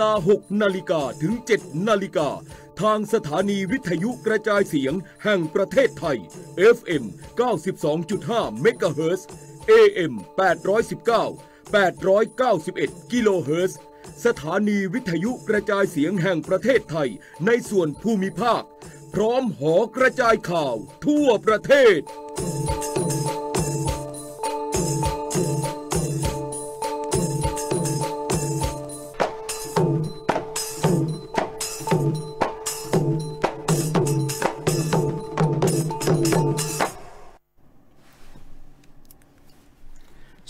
ลา6นาฬิกาถึง7นาฬิกาทางสถานีวิทยุกระจายเสียงแห่งประเทศไทย FM 92.5ิร์ AM 819 891กิโลเฮิรตซ์สถานีวิทยุกระจายเสียงแห่งประเทศไทยในส่วนภูมิภาค พร้อมหอกระจายข่าวทั่วประเทศ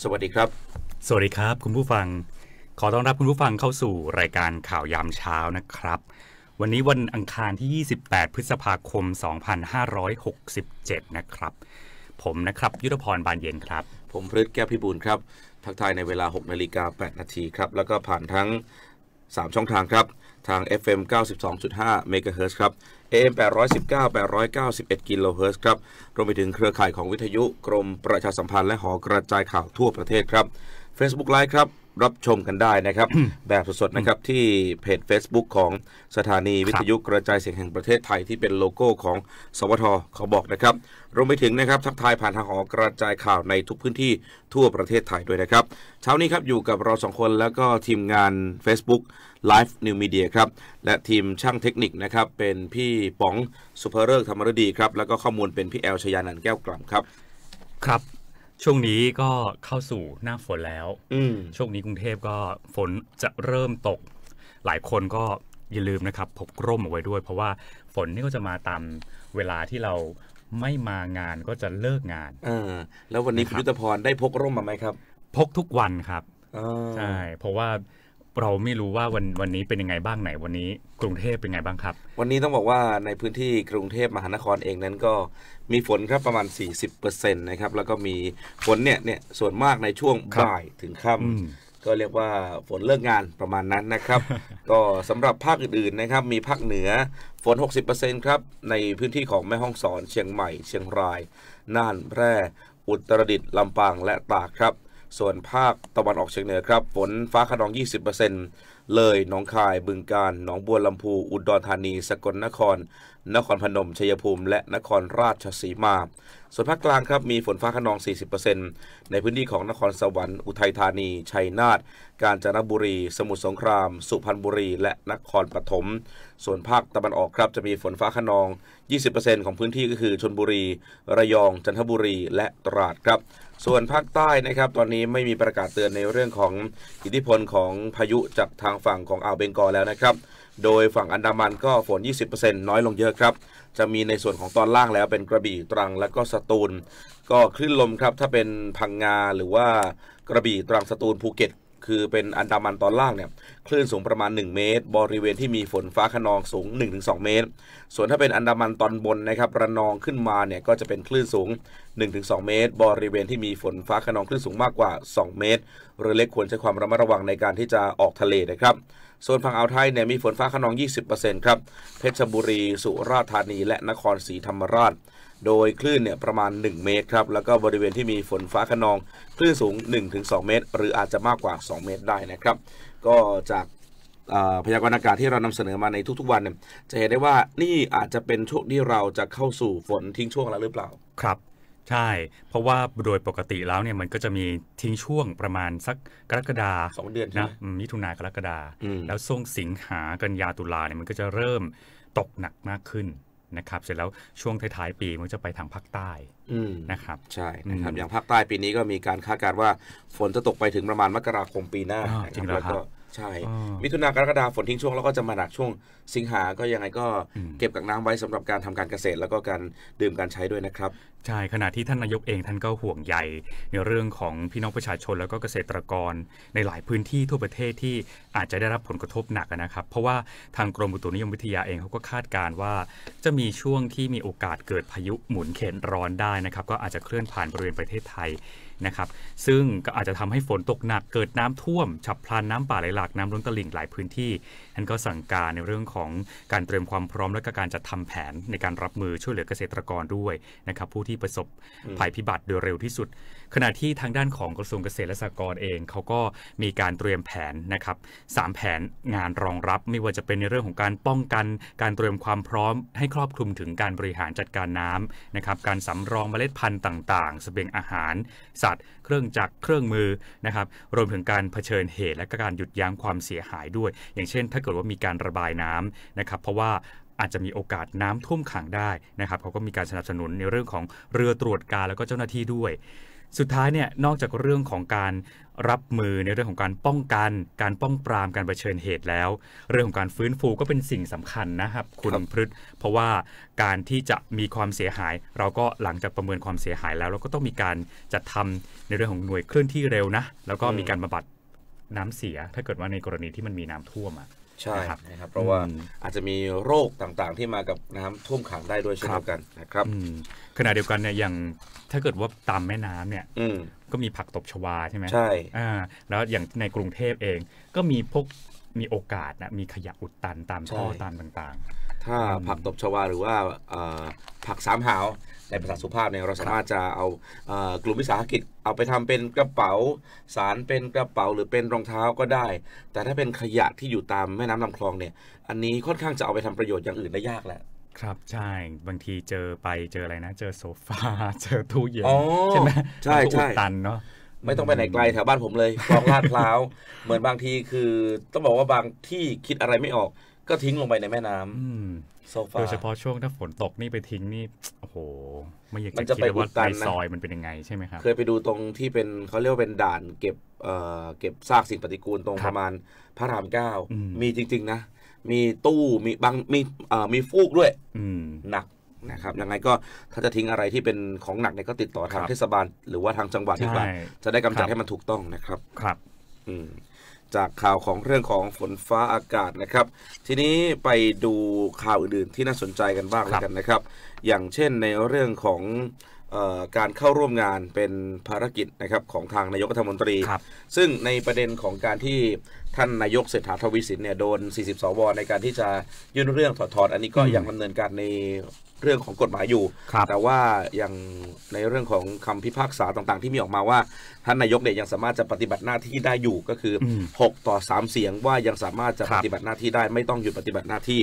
สวัสดีครับ สวัสดีครับ คุณผู้ฟัง ขอต้อนรับคุณผู้ฟังเข้าสู่รายการข่าวยามเช้านะครับ วันนี้วันอังคารที่ 28 พฤษภาคม 2567 นะครับ ผมนะครับ ยุทธพร บานเย็นครับ ผมพฤทธิแก้วพิบูลครับ ทักทายในเวลา 6นาฬิกา8 นาทีครับ แล้วก็ผ่านทั้ง 3 ช่องทางครับ ทาง FM 92.5 MHz ครับ AM 819 891กิโลเฮิรตซ์ครับ รวมไปถึงเครือข่ายของวิทยุ กรมประชาสัมพันธ์และหอกระจายข่าวทั่วประเทศครับ Facebook Live ครับรับชมกันได้นะครับ แบบสดๆนะครับที่เพจ Facebook ของสถานีวิทยุกระจายเสียงแห่งประเทศไทย ที่เป็นโลโก้ของสวทเขาบอกนะครับรวมไปถึงนะครับทักทายผ่านทางออกกระจายข่าวในทุกพื้นที่ทั่วประเทศไทยด้วยนะครับเช้านี้ครับอยู่กับเราสองคน แล้วก็ทีมงาน Facebook Live New Media ครับและทีมช่างเทคนิคนะครับ เป็นพี่ป๋องสุภเริกธรรมรดีครับแล้วก็ข้อมูลเป็นพี่แอลชยานันแก้วกล่ำครับ ครับช่วงนี้ก็เข้าสู่หน้าฝนแล้ว ช่วงนี้กรุงเทพก็ฝนจะเริ่มตก หลายคนก็อย่าลืมนะครับพกร่มเอาไว้ด้วย เพราะว่าฝนนี่ก็จะมาตามเวลาที่เราไม่มางานก็จะเลิกงานอแล้ววันนี้คุณยุทธพรได้พกร่มมาไหมครับ พกทุกวันครับใช่ เพราะว่าเราไม่รู้ว่าวันวันนี้เป็นยังไงบ้างไหนวันนี้กรุงเทพเป็นยังไงบ้างครับวันนี้ต้องบอกว่าในพื้นที่กรุงเทพมหานครเองนั้นก็มีฝนครับประมาณ40%นะครับแล้วก็มีฝนเนี่ยเนี่ยส่วนมากในช่วงบ่ายถึงค่ำก็เรียกว่าฝนเลิกงานประมาณนั้นนะครับ ก็สำหรับภาคอื่นๆนะครับ มีภาคเหนือฝน 60%ครับในพื้นที่ของแม่ฮ่องสอนเชียงใหม่เชียงรายน่านแพร่อุตรดิตถ์ลำปางและตากครับส่วนภาคตะวันออกเฉียงเหนือครับฝนฟ้าขนอง 20%เลยหนองคายบึงการหนองบัวลำพูอุดรธานี สกลนคร นครพนมชัยภูมิ และนครราชสีมา ส่วนภาคกลางครับมีฝนฟ้าขนอง 40%ในพื้นที่ของนครสวรรค์อุทัยธานี ชัยนาทกาญจนบุรีสมุทรสงคราม สุพรรณบุรี และนครปฐมส่วนภาคตะวันออกครับจะมีฝนฟ้าขนอง 20%ของพื้นที่ก็คือชนบุรี ระยองจันทบุรีและตราดครับส่วนภาคใต้นะครับตอนนี้ไม่มีประกาศเตือนในเรื่องของอิทธิพลของพายุจากทางฝั่งของอ่าวเบงกอลแล้วนะครับ โดยฝั่งอันดามันก็ฝน 20%น้อยลงเยอะครับ จะมีในส่วนของตอนล่างแล้วเป็นกระบี่ตรังและก็สตูล ก็คลื่นลมครับถ้าเป็นพังงาหรือว่ากระบี่ตรังสตูลภูเก็ตคือเป็นอันดามันตอนล่างเนี่ยคลื่นสูงประมาณ 1 เมตร บริเวณที่มีฝนฟ้าขนองสูง 1-2 เมตร ส่วนถ้าเป็นอันดามันตอนบนนะครับระนองขึ้นมาเนี่ยก็จะเป็นคลื่นสูง 1-2 เมตร บริเวณที่มีฝนฟ้าขนองคลื่นสูงมากกว่า 2 เมตรเรือเล็กควรใช้ความระมัดระวังในการที่จะออกทะเลนะครับส่วนฝั่งอ่าวไทยเนี่ยมีฝนฟ้าขนอง 20%ครับเพชรบุรี สุราษฎร์ธานีและนครศรีธรรมราชโดยคลื่นเนี่ยประมาณ 1 เมตรครับแล้วก็บริเวณที่มีฝนฟ้าขนองคลื่นสูง1-2เมตร หรืออาจจะมากกว่า 2 เมตรได้นะครับ ก็จากพยากรณ์อากาศที่เรานำเสนอมาในทุกๆวันเนี่ยจะเห็นได้ว่านี่อาจจะเป็นช่วงที่เราจะเข้าสู่ฝนทิ้งช่วงแล้วหรือเปล่าครับ ใช่ เพราะว่าโดยปกติแล้วเนี่ยมันก็จะมีทิ้งช่วงประมาณสักกรกฎาสองเดือนนะมิถุนากรกฎาแล้วช่วงสิงหากันยาตุลาเนี่ยมันก็จะเริ่มตกหนักมากขึ้นนะครับ เสร็จแล้วช่วงท้ายๆปีมันจะไปทางภาคใต้นะครับ ใช่ นะครับ อย่างภาคใต้ปีนี้ก็มีการคาดการณ์ว่า ฝนจะตกไปถึงประมาณมกราคมปีหน้าจริงแล้วก็ใช่ มิถุนากรกฎาฝนทิ้งช่วงแล้วก็จะมาหนักช่วงสิงหาก็ยังไงก็เก็บกักน้ำไว้สำหรับการทำการเกษตรแล้วก็การดื่มการใช้ด้วยนะครับ ใช่ ขณะที่ท่านนายกเองท่านก็ห่วงใยในเรื่องของพี่น้องประชาชนแล้วก็เกษตรกร ในหลายพื้นที่ทั่วประเทศที่อาจจะได้รับผลกระทบหนักนะครับ เพราะว่าทางกรมอุตุนิยมวิทยาเองเขาก็คาดการว่าจะมีช่วงที่มีโอกาสเกิดพายุหมุนเขตร้อนได้นะครับ ก็อาจจะเคลื่อนผ่านบริเวณประเทศไทยนะครับ ซึ่งก็อาจจะทำให้ฝนตกหนักเกิดน้ำท่วม ฉับพลันน้ำป่าไหลหลากน้ำล้นตลิ่งหลายพื้นที่ท่านก็สั่งการในเรื่องของการเตรียมความพร้อมและก็การจัดทำแผนในการรับมือช่วยเหลือเกษตรกรด้วยนะครับผู้ที่ประสบภัยพิบัติโดยเร็วที่สุด ขณะที่ทางด้านของกระทรวงเกษตรและสหกรณ์เอง เขาก็มีการเตรียมแผนนะครับสแผนงานรองรับไม่ว่าจะเป็นในเรื่องของการป้องกัน การเตรียมความพร้อม ให้ครอบคลุมถึงการบริหารจัดการน้ำนะครับการสำรองเมล็ดพันธุ์ต่าง ๆสเสบียงอาหารสัตว์ เครื่องจักรเครื่องมือนะครับรวมถึงการเผชิญเหตุและการหยุดยั้งความเสียหายด้วย อย่างเช่นถ้าเกิดว่ามีการระบายน้ำนะครับเพราะว่าอาจจะมีโอกาสน้ำท่วมขังได้นะครับเขาก็มีการสนับสนุนในเรื่องของเรือตรวจการแล้วก็เจ้าหน้าที่ด้วย สุดท้ายเนี่ยนอกจากเรื่องของการรับมือในเรื่องของการป้องกัน การป้องปรามการเผชิญเหตุแล้ว เรื่องของการฟื้นฟูก็เป็นสิ่งสำคัญนะครับคุณพฤษเพราะว่าการที่จะมีความเสียหาย เราก็หลังจากประเมินความเสียหายแล้วเราก็ต้องมีการจัดทำในเรื่องของหน่วยเคลื่อนที่เร็วนะแล้วก็มีการบำบัดน้ำเสียถ้าเกิดว่าในกรณีที่มันมีน้ำท่วมอ่ะใช่นะครับเพราะว่าอาจจะมีโรคต่างๆที่มากับน้ำท่วมขังได้ด้วยเช่นเดียวกันนะครับขณะเดียวกันเนี่ยอย่างถ้าเกิดว่าตามแม่น้ำเนี่ยก็มีผักตบชวาใช่ไหมใช่แล้วอย่างในกรุงเทพเองก็มีพวกมีโอกาสนะมีขยะอุดตันตามท่อตามต่างๆ ถ้าผักตบชวาหรือว่าผักสามหาวในภาษาสุภาพเนี่ยเราสามารถจะเอากลุ่มวิสาหกิจเอาไปทำเป็นกระเป๋า สารเป็นกระเป๋าหรือเป็นรองเท้าก็ได้ แต่ถ้าเป็นขยะที่อยู่ตามแม่น้ำลำคลองเนี่ย อันนี้ค่อนข้างจะเอาไปทำประโยชน์อย่างอื่นได้ยากแหละครับใช่บางทีเจอไปเจออะไรนะ เจอโซฟาเจอตู้เย็นใช่ไหมใช่ใช่ตันเนาะไม่ต้องไปไหนไกลแถวบ้านผมเลยคลองลาดพร้าว เหมือนบางทีคือต้องบอกว่าบางที่คิดอะไรไม่ออกก็ทิ้งลงไปในแม่น้ำโซฟาโดยเฉพาะช่วงถ้าฝนตกนี่ไปทิ้งนี่ โอ้โห ไม่อยากจะคิดว่าในซอยมันเป็นยังไงใช่ไหมครับ เคยไปดูตรงที่เป็นเขาเรียกว่าเป็นด่านเก็บเอ่อเก็บซากสิ่งปฏิกูลตรงประมาณพระรามเก้ามีจริงๆนะ มีตู้ มีบางมีเอ่อมีฟูกด้วย หนักนะครับ ยังไงก็ถ้าจะทิ้งอะไรที่เป็นของหนักเนี่ยก็ติดต่อทางเทศบาลหรือว่าทางจังหวัดดีกว่า จะได้กำจัดให้มันถูกต้องนะครับ ครับ อืมจากข่าวของเรื่องของฝนฟ้าอากาศนะครับ ทีนี้ไปดูข่าวอื่นๆที่น่าสนใจกันบ้างแล้วกันนะครับ อย่างเช่นในเรื่องของการเข้าร่วมงานเป็นภารกิจนะครับของทางนายกรัฐมนตรีรซึ่งในประเด็นของการที่ท่านนายกเศรษฐาทวีสินเนี่ยโดน40สวในการที่จะยื่นเรื่องถอดถอน อันนี้ก็ยังดำเนินการในเรื่องของกฎหมายอยู่ แต่ว่าอย่างในเรื่องของคำพิพากษาต่างๆ ที่มีออกมาว่า ท่านนายกเนี่ยยังสามารถจะปฏิบัติหน้าที่ได้อยู่ก็คือ 6 ต่อ 3 เสียงว่ายังสามารถจะปฏิบัติหน้าที่ได้ไม่ต้องหยุดปฏิบัติหน้าที่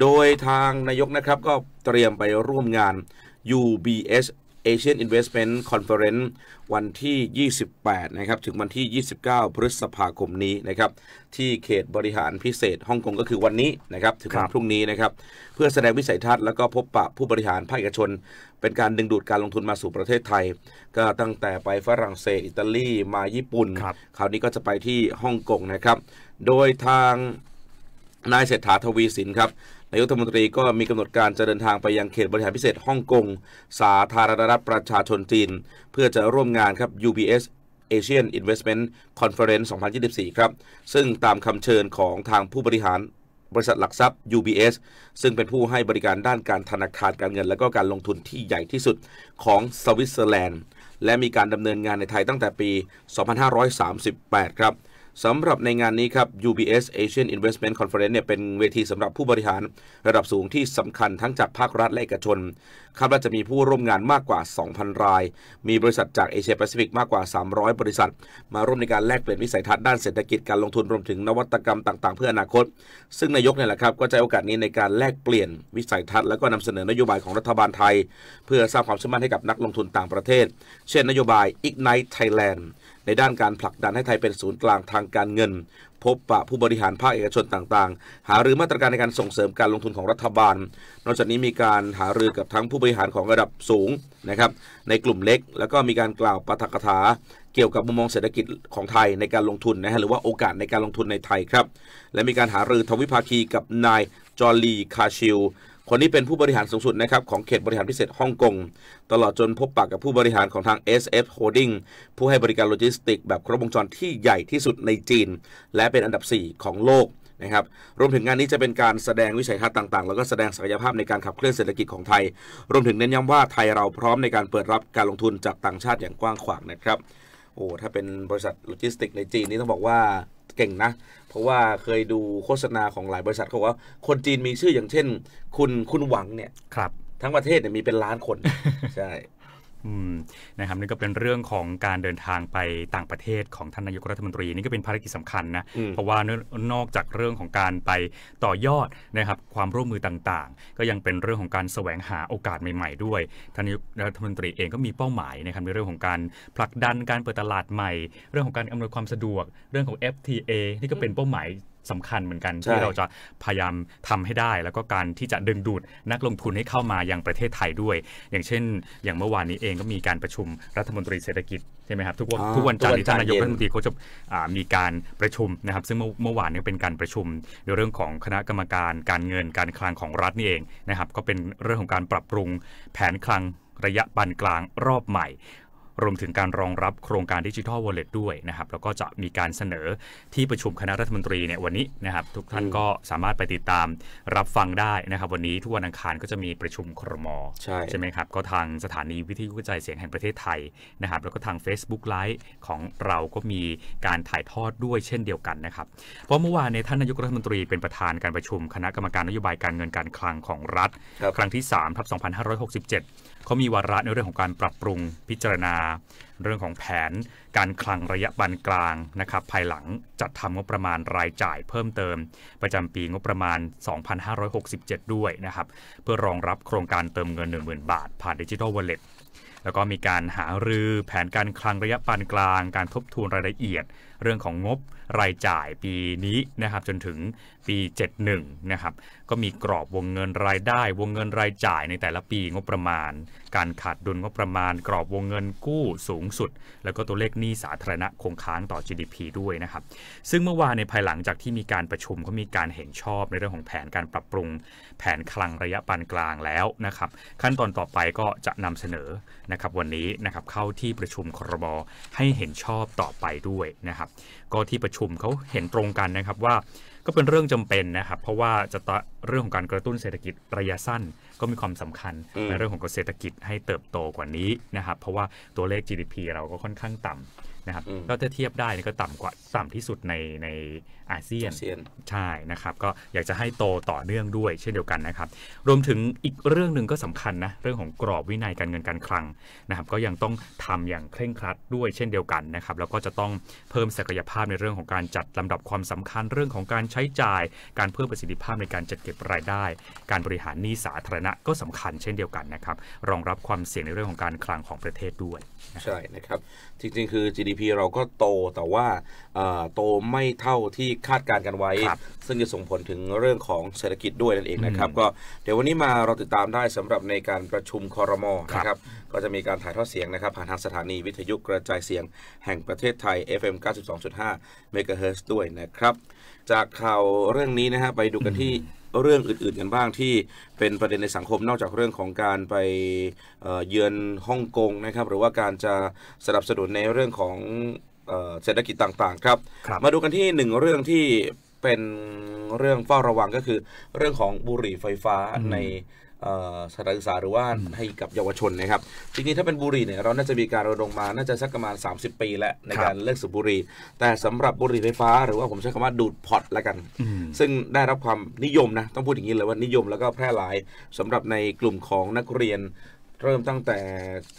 โดยทางนายกนะครับก็เตรียมไปร่วมงาน UBS เอ Asian i n v e เมนต์คอนเฟอเรนซ์วันที่ 28 นะครับถึงวันที่ 29 พฤษภาคมนี้นะครับที่เขตบริหารพิเศษฮ่องกงก็คือวันนี้นะครับถึงวันพรุ่งนี้นะครับเพื่อแสดงวิสัยทัศน์แล้วก็พบปะผู้บริหารภาคเอกชน เป็นการดึงดูดการลงทุนมาสู่ประเทศไทย ก็ตั้งแต่ไปฝรั่งเศสอิตาลี มาญี่ปุ่น ครับคราวนี้ก็จะไปที่ฮ่องกงนะครับ โดยทางนายเศรษฐาทวีสินครับนายกรัฐมนตรีก็มีกำหนดการจะเดินทางไปยังเขตบริหารพิเศษฮ่องกง สาธารณรัฐประชาชนจีน เพื่อจะร่วมงานครับ UBS Asian Investment Conference 2024 ครับ ซึ่งตามคำเชิญของทางผู้บริหารบริษัทหลักทรัพย์ UBS ซึ่งเป็นผู้ให้บริการด้านการธนาคารการเงินและก็การลงทุนที่ใหญ่ที่สุดของสวิตเซอร์แลนด์และมีการดำเนินงานในไทยตั้งแต่ปี 2538 ครับสำหรับในงานนี้ครับ UBS Asian Investment Conference เนี่ยเป็นเวทีสำหรับผู้บริหาร ระดับสูงที่สำคัญทั้งจากภาครัฐและเอกชนคาดว่าจะมีผู้ร่วมงานมากกว่า 2,000 ราย มีบริษัทจากเอเชียแปซิฟิกมากกว่า 300 บริษัท มาร่วมในการแลกเปลี่ยนวิสัยทัศน์ด้านเศรษฐกิจการลงทุนรวมถึงนวัตกรรมต่างๆ เพื่ออนาคต ซึ่งนายกเนี่ยแหละครับก็ใช้โอกาสนี้ในการแลกเปลี่ยนวิสัยทัศน์และก็นำเสนอนโยบายของรัฐบาลไทย เพื่อสร้างความเชื่อมั่นให้กับนักลงทุนต่างประเทศ เช่น นโยบาย Ignite Thailand ในด้านการผลักดันให้ไทยเป็นศูนย์กลางทางการเงิน พบปะผู้บริหารภาคเอกชนต่างๆ หารือมาตรการในการส่งเสริมการลงทุนของรัฐบาลนอกจากนี้มีการหารือกับทั้งผู้บริหารของระดับสูงนะครับ ในกลุ่มเล็ก แล้วก็มีการกล่าวปาฐกถา เกี่ยวกับมุมมองเศรษฐกิจของไทยในการลงทุนนะฮะหรือว่าโอกาสในการลงทุนในไทยครับและมีการหารือทวิภาคีกับนายจอร์ลีคาชิลคนนี้เป็นผู้บริหารสูงสุดนะครับของเขตบริหารพิเศษฮ่องกงตลอดจนพบปากกับผู้บริหารของทาง SF Holding ผู้ให้บริการโลจิสติก แบบครบวงจรที่ใหญ่ที่สุดในจีน และเป็นอันดับ 4 ของโลกนะครับรวมถึงงานนี้จะเป็นการแสดงวิสัยทัศน์ต่างๆ แล้วก็แสดงศักยภาพในการขับเคลื่อนเศรษฐกิจของไทย รวมถึงเน้นย้ำว่าไทยเราพร้อมในการเปิดรับการลงทุนจากต่างชาติอย่างกว้างขวางนะครับโอ้ถ้าเป็นบริษัทโลจิสติกในจีน นี่ต้องบอกว่าเก่งนะ เพราะว่าเคยดูโฆษณาของหลายบริษัทเขาว่าคนจีนมีชื่ออย่างเช่นคุณคุณหวังเนี่ย ครับ ทั้งประเทศเนี่ยมีเป็นล้านคน ใช่อืมนะครับนี่ก็เป็นเรื่องของการเดินทางไปต่างประเทศของท่านนายกรัฐมนตรีนี่ก็เป็นภารกิจสำคัญนะเพราะว่านอกจากเรื่องของการไปต่อยอดนะครับความร่วมมือต่างๆ ก็ยังเป็นเรื่องของการแสวงหาโอกาสใหม่ๆด้วยท่านนายกรัฐมนตรีเองก็มีเป้าหมายนะครับในเรื่องของการผลักดันการเปิดตลาดใหม่ เรื่องของการอำนวยความสะดวกเรื่องของ FTA นี่ก็เป็นเป้าหมายสำคัญเหมือนกันที่เราจะพยายามทำให้ได้ แล้วก็การที่จะดึงดูดนักลงทุนให้เข้ามายังประเทศไทยด้วย อย่างเช่น อย่างเมื่อวานนี้เองก็มีการประชุมรัฐมนตรีเศรษฐกิจใช่ไหมครับทุกวันทุกวันจันทร์ท่านนายกรัฐมนตรีเขาจะมีการประชุมนะครับ ซึ่งเมื่อวานนี้เป็นการประชุม ในเรื่องของคณะกรรมการการเงินการคลังของรัฐ นี่เองนะครับ ก็เป็นเรื่องของการปรับปรุง แผนคลังระยะปานกลางรอบใหม่รวมถึงการรองรับโครงการดิจิทัลวอลเล็ตด้วยนะครับ แล้วก็จะมีการเสนอที่ประชุมคณะรัฐมนตรีเนี่ยวันนี้นะครับ ทุกท่านก็สามารถไปติดตามรับฟังได้นะครับ วันนี้ทุกวันอังคารก็จะมีประชุมครม ใช่ใช่ไหมครับ ก็ทางสถานีวิทยุกระจายเสียงแห่งประเทศไทยนะครับ แล้วก็ทาง Facebook ไลฟ์ของเราก็มีการถ่ายทอดด้วยเช่นเดียวกันนะครับเพราะเมื่อวานในท่านนายกรัฐมนตรีเป็นประธานการประชุมคณะกรรมการนโยบายการเงินการคลังของรัฐ ครั้งที่3ทับ2567เขามีวาระในเรื่องของการปรับปรุงพิจารณา เรื่องของแผนการคลังระยะบันกลางนะครับภายหลังจัดทำงบประมาณรายจ่ายเพิ่มเติม ประจำปีงบประมาณ 2567 ด้วยนะครับเพื่อรองรับโครงการเติมเงิน 10,000บาท ผ่านดิจิทัลวอลเล็ตแล้วก็มีการหารือแผนการคลังระยะปานกลางการทบทวนรายละเอียด เรื่องของงบรายจ่ายปีนี้นะครับจนถึงปี 71นะครับก็มีกรอบวงเงินรายได้ วงเงินรายจ่ายในแต่ละปีงบประมาณ การขาดดุลงบประมาณ กรอบวงเงินกู้สูงสุด แล้วก็ตัวเลขหนี้สาธารณะคงค้างต่อ GDP ด้วยนะครับซึ่งเมื่อวานในภายหลังจากที่มีการประชุมเขามีการเห็นชอบในเรื่องของแผนการปรับปรุงแผนคลังระยะปานกลางแล้วนะครับ ขั้นตอนต่อไปก็จะนำเสนอนะครับ วันนี้นะครับเข้าที่ประชุมครมให้เห็นชอบต่อไปด้วยนะครับ ก็ที่ประชุมเขาเห็นตรงกันนะครับว่า ก็เป็นเรื่องจำเป็นนะครับ เพราะว่าจะเรื่องของการกระตุ้นเศรษฐกิจระยะสั้น ก็มีความสำคัญ ในเรื่องของเศรษฐกิจให้เติบโตกว่านี้นะครับ เพราะว่าตัวเลข GDP เราก็ค่อนข้างต่ำนะครับก็ถ้าเทียบได้ก็ต่ำกว่าต่ำที่สุดในในอาเซียน ใช่นะครับ ก็อยากจะให้โตต่อเนื่องด้วยเช่นเดียวกันนะครับรวมถึงอีกเรื่องหนึ่งก็สำคัญนะ เรื่องของกรอบวินัยการเงินการคลังนะครับก็ยังต้องทำอย่างเคร่งครัดด้วยเช่นเดียวกันนะครับแล้วก็จะต้องเพิ่มศักยภาพในเรื่องของการจัดลำดับความสำคัญเรื่องของการใช้จ่าย การเพิ่มประสิทธิภาพในการจัดเก็บรายได้ การบริหารหนี้สาธารณะก็สำคัญ เช่นเดียวกันนะครับรองรับความเสี่ยงในเรื่องของการคลังของประเทศด้วยใช่นะครับจริงๆคือ GDP เราก็โตแต่ว่าโตไม่เท่าที่คาดการณ์กันไว้ ซึ่งจะส่งผลถึงเรื่องของเศรษฐกิจด้วยนั่นเองนะครับ ก็เดี๋ยววันนี้มาเราติดตามได้สำหรับในการประชุมคอรมอนะครับก็จะมีการถ่ายทอดเสียงนะครับผ่านทางสถานีวิทยุกระจายเสียงแห่งประเทศไทย FM 92.5เมกะเฮิร์ด้วยนะครับ จากข่าวเรื่องนี้นะฮะไปดูกันที่เรื่องอื่นๆกันบ้างที่เป็นประเด็นในสังคม นอกจากเรื่องของการไปเยือนฮ่องกงนะครับ หรือว่าการจะสนับสนุนในเรื่องของเศรษฐกิจต่างๆ ครับรบมาดูกันที่หนึ่งเรื่องที่เป็นเรื่องเฝ้าระวังก็คือ เรื่องของบุหรี่ไฟฟ้าในสถานศึกษาหรือว่าให้กับเยาวชนนะครับจริงๆถ้าเป็นบุหรี่เนี่ยเราน่าจะมีการระดมมาน่าจะสักประมาณ30 ปีแล้วในการเลิกสูบบุหรี่ แต่สำหรับบุหรี่ไฟฟ้า หรือว่าผมใช้คำว่าดูดพอตละกัน ซึ่งได้รับความนิยมนะต้องพูดอย่างนี้เลยว่านิยม แล้วก็แพร่หลายสำหรับในกลุ่มของนักเรียนเริ่มตั้งแต่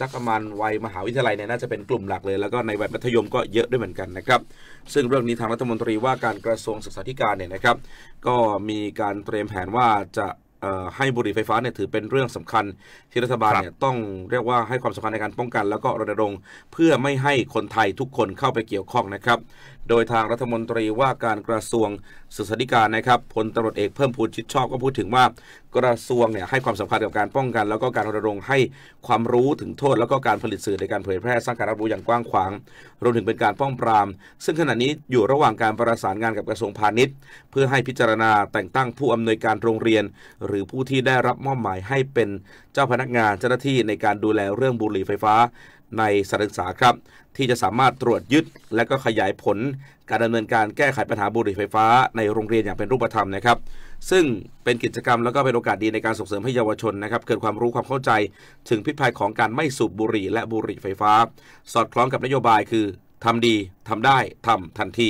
สักประมาณวัยมหาวิทยาลัยเนี่ยน่าจะเป็นกลุ่มหลักเลยแล้วก็ในวัยมัธยมก็เยอะด้วยเหมือนกันนะครับ ซึ่งเรื่องนี้ทางรัฐมนตรีว่าการกระทรวงศึกษาธิการเนี่ยนะครับ ก็มีการเตรียมแผนว่าจะให้บุหรี่ไฟฟ้าเนี่ยถือเป็นเรื่องสำคัญ ที่รัฐบาลเนี่ยต้องเรียกว่าให้ความสำคัญในการป้องกันแล้วก็รณรงค์เพื่อไม่ให้คนไทยทุกคนเข้าไปเกี่ยวข้องนะครับโดยทางรัฐมนตรีว่าการกระทรวงศึกษาธิการนะครับพลตรวจเอกเพิ่มพูนชิดชอบก็พูดถึงว่ากระทรวงเนี่ยให้ความสำคัญกับการป้องกัน แล้วก็การรณรงค์ให้ความรู้ถึงโทษแล้วก็การผลิตสื่อในการเผยแพร่สร้างการรับรู้อย่างกว้างขวาง รวมถึงเป็นการป้องปรามซึ่งขณะนี้อยู่ระหว่างการประสานงานกับกระทรวงพาณิชย์ เพื่อให้พิจารณาแต่งตั้งผู้อำนวยการโรงเรียน หรือผู้ที่ได้รับมอบหมายให้เป็นเจ้าพนักงานเจ้าหน้าที่ในการดูแลเรื่องบุหรี่ไฟฟ้าในสารศึกษาครับ ที่จะสามารถตรวจยึดและก็ขยายผล การดำเนินการแก้ไขปัญหาบุหรี่ไฟฟ้าในโรงเรียนอย่างเป็นรูปธรรมนะครับ ซึ่งเป็นกิจกรรมแล้วก็เป็นโอกาสดีในการส่งเสริมให้เยาวชนนะครับเกิดความรู้ความเข้าใจถึงพิษภัยของการไม่สูบบุหรี่ และบุหรี่ไฟฟ้า สอดคล้องกับนโยบายคือทำดีทำได้ทำทันที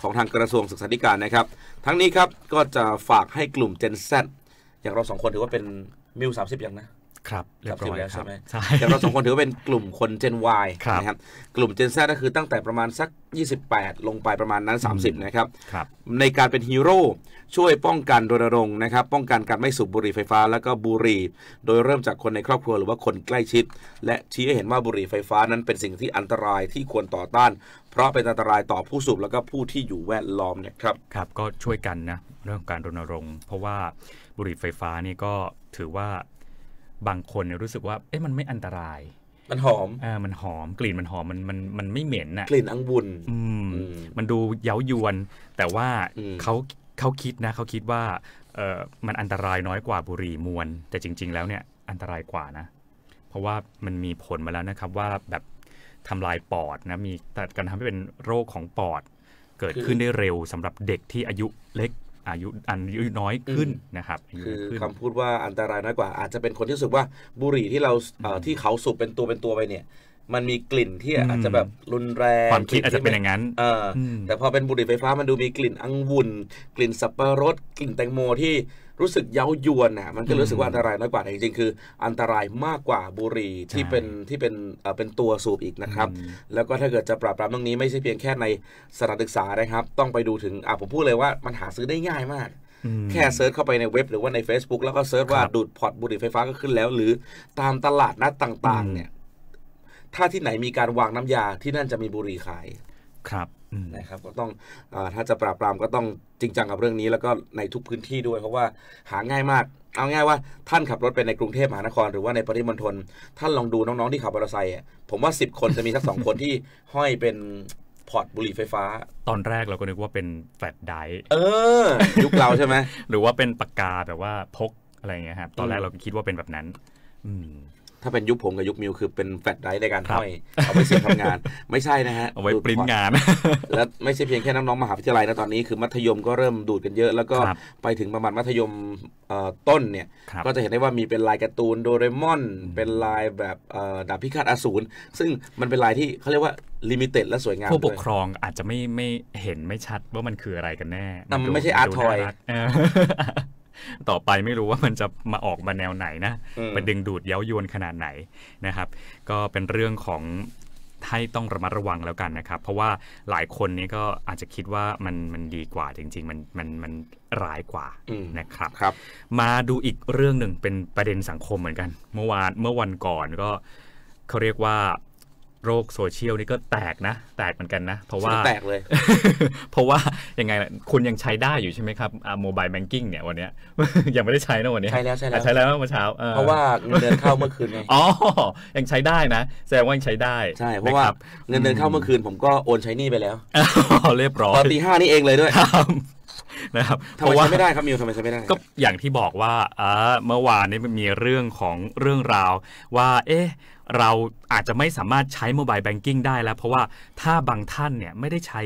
ของทางกระทรวงศึกษาธิการนะครับ ทั้งนี้ครับก็จะฝากให้กลุ่ม Gen Z อย่างเราสองคนถือว่าเป็นมิวสามสิบอย่างนะครับเรียบร้อยครับ ใช่แต่เราสองคนถือเป็นกลุ่มคน Gen Y นะครับ กลุ่ม Gen Z ก็คือตั้งแต่ประมาณสัก28 ลงไปประมาณนั้น30นะครับในการเป็นฮีโร่ช่วยป้องกันรณรงค์นะครับ ป้องกันการไม่สูบบุหรี่ไฟฟ้าแล้วก็บุหรี่โดยเริ่มจากคนในครอบครัวหรือว่าคนใกล้ชิด และชี้ให้เห็นว่าบุหรี่ไฟฟ้านั้นเป็นสิ่งที่อันตรายที่ควรต่อต้าน เพราะเป็นอันตรายต่อผู้สูบแล้วก็ผู้ที่อยู่แวดล้อมนะครับ ครับ ก็ช่วยกันนะเรื่องการรณรงค์เพราะว่าบุหรี่ไฟฟ้านี่ก็ถือว่าบางคนรู้สึกว่าเอ๊ะมันไม่อันตราย มันหอมอ่ามันหอมกลิ่นมันหอมมันมันมันไม่เหม็นอะกลิ่นอังบุญอืมมันดูเย้ายวน แต่ว่าเขาเขาคิดนะเขาคิดว่าเออมันอันตรายน้อยกว่าบุหรี่มวน แต่จริง ๆ แล้วเนี่ยอันตรายกว่านะ เพราะว่ามันมีผลมาแล้วนะครับว่าแบบทำลายปอดนะมีการทำให้เป็นโรคของปอด เกิดขึ้นได้เร็วสำหรับเด็กที่อายุเล็กอายุอันอายุน้อยขึ้นนะครับคือคำพูดว่าอันตรายน้อยกว่า อาจจะเป็นคนที่รู้สึกว่าบุหรี่ที่เราที่เขาสูบเป็นตัวเป็นตัวไปเนี่ยมันมีกลิ่นที่อาจจะแบบรุนแรงความคิดอาจจะเป็นอย่างนั้นเออแต่พอเป็นบุหรี่ไฟฟ้า มันดูมีกลิ่นอังวุ่นกลิ่นสับปะรดกลิ่นแตงโมที่รู้สึกเย้ายวนน่ะมันก็รู้สึกว่าอันตรายน้อยกว่าแต่จริงๆคืออันตรายมากกว่าบุหรี่ที่เป็นที่เป็นเป็นตัวสูบอีกนะครับ แล้วก็ถ้าเกิดจะปราบปรามเรื่องนี้ไม่ใช่เพียงแค่ในสถานศึกษานะครับ ต้องไปดูถึง อ่ะผมพูดเลยว่ามันหาซื้อได้ง่ายมาก แค่เซิร์ชเข้าไปในเว็บหรือว่าใน Facebook แล้วก็เซิร์ชว่าดูดพอร์ตบุหรี่ไฟฟ้าก็ขึ้นแล้ว หรือตามตลาดนัดต่างๆ เนี่ย ถ้าที่ไหนมีการวางน้ำยาที่นั่นจะมีบุหรี่ขายครับนะครับก็ต้องอถ้าจะปราบปรามก็ต้องจริงจังกับเรื่องนี้แล้วก็ในทุกพื้นที่ด้วย เพราะว่าหาง่ายมาก เอาง่ายว่าท่านขับรถไปในกรุงเทพมหานคร หรือว่าในปริมณฑลท่านลองดูน้องๆที่ขับมอเตอร์ไซค์ผมว่า 10 คนจะมีสักสองคนที่ห้อยเป็นพอร์ตบุหรี่ไฟฟ้า ตอนแรกเราก็นึกว่าเป็นแฟลชไดร์เออ ยุคเราใช่ไหมหรือว่าเป็นปากกาแบบว่าพกอะไรเงี้ยครับตอนแรกเราก็คิดว่าเป็นแบบนั้น อืมถ้าเป็นยุคผมกับยุคมิว คือเป็นแฟลชไรฟ์ในการห้อยเอาไปเสียบทำงาน ไม่ใช่นะฮะ เอาไว้ปริ้นงาน และไม่ใช่เพียงแค่น้องๆมหาวิทยาลัยนะตอนนี้คือมัธยมก็เริ่มดูดกันเยอะ แล้วก็ไปถึงประมาณมัธยมต้นเนี่ย ก็จะเห็นได้ว่ามีเป็นลายการ์ตูนโดเรมอน เป็นลายแบบดาบพิฆาตอสูรซึ่งมันเป็นลายที่เขาเรียกว่าลิมิเต็ดและสวยงามผู้ปกครองอาจจะไม่ไม่เห็นไม่ชัด ว่ามันคืออะไรกันแน่มันไม่ใช่อาร์ทอยต่อไปไม่รู้ว่ามันจะมาออกมาแนวไหนนะมาดึงดูดเย้ายวนขนาดไหนนะครับ ก็เป็นเรื่องของให้ต้องระมัดระวังแล้วกันนะครับ เพราะว่าหลายคนนี้ก็อาจจะคิดว่ามันมันดีกว่าจริงๆ มันมันมันร้ายกว่านะครับรบมาดูอีกเรื่องหนึ่งเป็นประเด็นสังคมเหมือนกัน เมื่อวานเมื่อวันก่อนก็เขาเรียกว่าโรคโซเชียลนี่ก็แตกนะ แตกเหมือนกันนะเพราะว่าแตกเลย เพราะว่ายังไงคุณยังใช้ได้อยู่ใช่ไหมครับโมบายแบงกิ้งเนี่ยวันนี้ยังไม่ได้ใช้นะวันนี้ใช้แล้วใช้แล้วใช้แล้วเมื่อเช้าเพราะว่าเงินเดือนเข้าเมื่อคืนไงอ๋อยังใช้ได้นะแสดงว่ายังใช้ได้ใช่เพราะว่าเงินเดือนเข้าเมื่อคืนผมก็โอนใช้นี่ไปแล้วเรียบร้อยตอนตีห้านี่เองเลยด้วยนะครับเพราะว่าไม่ได้ครับมิวทำไมใช้ไม่ได้ก็อย่างที่บอกว่าเมื่อวานนี้มีเรื่องของเรื่องราว ว่าเอ๊ะเราอาจจะไม่สามารถใช้โมบายแบงกิ้งได้แล้ว เพราะว่าถ้าบางท่านเนี่ยไม่ได้ใช้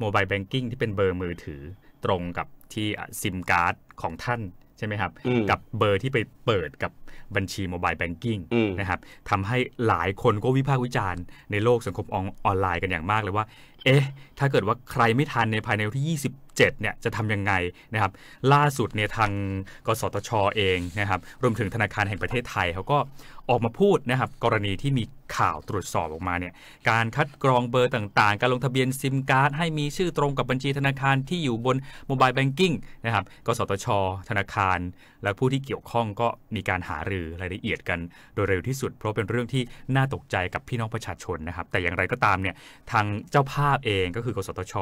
โมบายแบงกิ้งที่เป็นเบอร์มือถือตรงกับที่ซิมการ์ดของท่านใช่ไหมครับกับเบอร์ที่ไปเปิดกับบัญชีโมบายแบงกิ้งนะครับทำให้หลายคนก็วิพากษ์วิจารณ์ในโลกสังคมออนไลน์กันอย่างมากเลยว่า เอ๊ะถ้าเกิดว่าใครไม่ทันในภายในวันที่7เนี่ยจะทำยังไงนะครับล่าสุดเนี่ยทาง กสทชเองนะครับ รวมถึงธนาคารแห่งประเทศไทยเขาก็ออกมาพูดนะครับกรณีที่มีข่าวตรวจสอบออกมาเนี่ยการคัดกรองเบอร์ต่างๆ การลงทะเบียนซิมการ์ดให้มีชื่อตรงกับบัญชีธนาคารที่อยู่บนโมบายแบงกิ้งนะครับกสทช ธนาคาร และผู้ที่เกี่ยวข้องก็มีการหารือรายละเอียดกันโดยเร็วที่สุด เพราะเป็นเรื่องที่น่าตกใจกับพี่น้องประชาชนนะครับแต่อย่างไรก็ตามเนี่ยทางเจ้าภาพเองก็คือ กสทช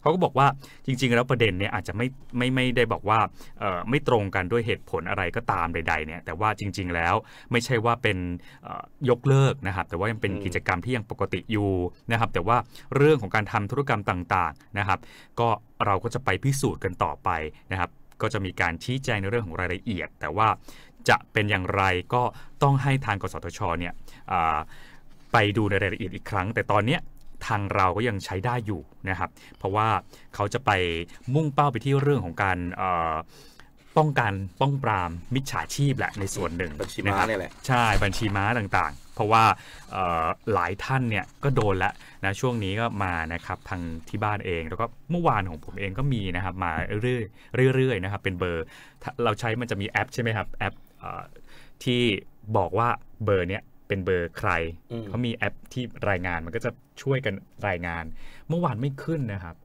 เขาก็บอกว่าจริง ๆแล้วประเด็นเนี่ยอาจจะไม่ไม่ไม่ได้บอกว่าไม่ตรงกันด้วยเหตุผลอะไรก็ตามใดๆเนี่ยแต่ว่าจริงๆแล้วไม่ใช่ว่าเป็นเป็นยกเลิกนะครับ แต่ว่ายังเป็นกิจกรรมที่ยังปกติอยู่นะครับ แต่ว่าเรื่องของการทำธุรกรรมต่างๆนะครับ ก็เราก็จะไปพิสูจน์กันต่อไปนะครับ ก็จะมีการชี้แจงในเรื่องของรายละเอียด แต่ว่าจะเป็นอย่างไรก็ต้องให้ทางกสทชเนี่ยไปดูในรายละเอียดอีกครั้ง แต่ตอนนี้ทางเราก็ยังใช้ได้อยู่นะครับ เพราะว่าเขาจะไปมุ่งเป้าไปที่เรื่องของการป้องกัน ป้องปราม มิจฉาชีพแหละในส่วนหนึ่งบัญชีม้าเนี่ยแหละ ใช่ บัญชีม้าต่างๆ เพราะว่าหลายท่านเนี่ยก็โดนแล้วนะช่วงนี้ก็มานะครับ ทางที่บ้านเองแล้วก็เมื่อวานของผมเองก็มีนะครับ มาเรื่อยเรื่อยๆนะครับ เป็นเบอร์เราใช้มันจะมีแอปใช่ไหมครับแอปที่บอกว่าเบอร์เนี้ยเป็นเบอร์ใครเขามีแอปที่รายงานมันก็จะช่วยกันรายงาน เมื่อวานไม่ขึ้นนะครับ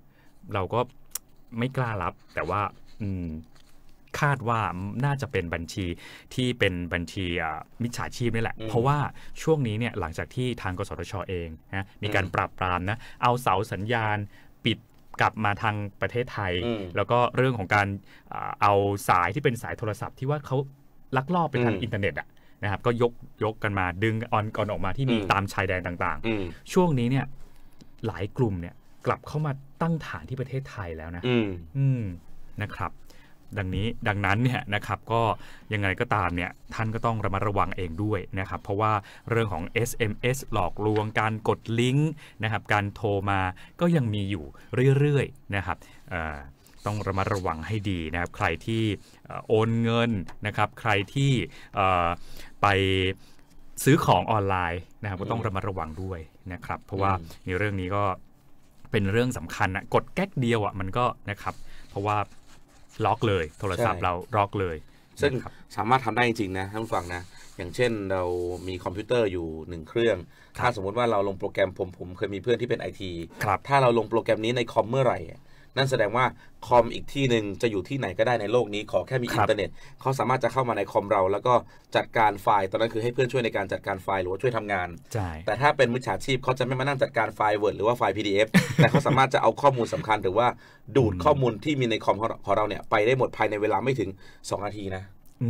เราก็ไม่กล้ารับแต่ว่าคาดว่าน่าจะเป็นบัญชีที่เป็นบัญชีมิจฉาชีพนี่แหละ เพราะว่าช่วงนี้เนี่ยหลังจากที่ทางกสทช เองนะมีการปรับปรามนะเอาเสาสัญญาณปิดกลับมาทางประเทศไทย แล้วก็เรื่องของการเอาสายที่เป็นสายโทรศัพท์ ที่ว่าเขาลักลอบไปทางอินเทอร์เน็ตอ่ะนะครับ ก็ยกยกกันมาดึงออนก่อนออกมาที่มีตามชายแดนต่างๆช่วงนี้เนี่ยหลายกลุ่มเนี่ยกลับเข้ามาตั้งฐานที่ประเทศไทยแล้วนะ อืมนะครับดังนี้ดังนั้นเนี่ยนะครับก็ยังไงก็ตามเนี่ยท่านก็ต้องระมัดระวังเองด้วยนะครับเพราะว่าเรื่องของ SMS หลอกลวงการกดลิงก์นะครับการโทรมาก็ยังมีอยู่เรื่อยๆนะครับต้องระมัดระวังให้ดีนะครับใครที่โอนเงินนะครับใครที่ไปซื้อของออนไลน์นะครับก็ต้องระมัดระวังด้วยนะครับเพราะว่าในเรื่องนี้ก็เป็นเรื่องสำคัญนะกดแก๊กเดียวอ่ะมันก็นะครับเพราะว่าล็อกเลย โทรศัพท์เราล็อกเลย ซึ่งสามารถทำได้จริงๆนะท่านฟังนะ อย่างเช่นเรามีคอมพิวเตอร์อยู่หนึ่งเครื่อง ถ้าสมมุติว่าเราลงโปรแกรมผมผมเคยมีเพื่อนที่เป็นไอทีถ้าเราลงโปรแกรมนี้ในคอมเมื่อไหร่นั่นแสดงว่าคอมอีกที่หนึ่งจะอยู่ที่ไหนก็ได้ในโลกนี้ขอแค่มีอินเทอร์เน็ตเขาสามารถจะเข้ามาในคอมเรา แล้วก็จัดการไฟล์ ตอนนั้นคือให้เพื่อนช่วยในการจัดการไฟล์หรือว่าช่วยทำงาน แต่ถ้าเป็นมิจฉาชีพเขาจะไม่มานั่งจัดการไฟล์ Word หรือว่าไฟล์ PDF แต่เขาสามารถจะเอาข้อมูลสำคัญ หรือว่าดูดข้อมูลที่มีในคอมของเราเนี่ยไปได้หมดภายในเวลาไม่ถึง2นาทีนะอ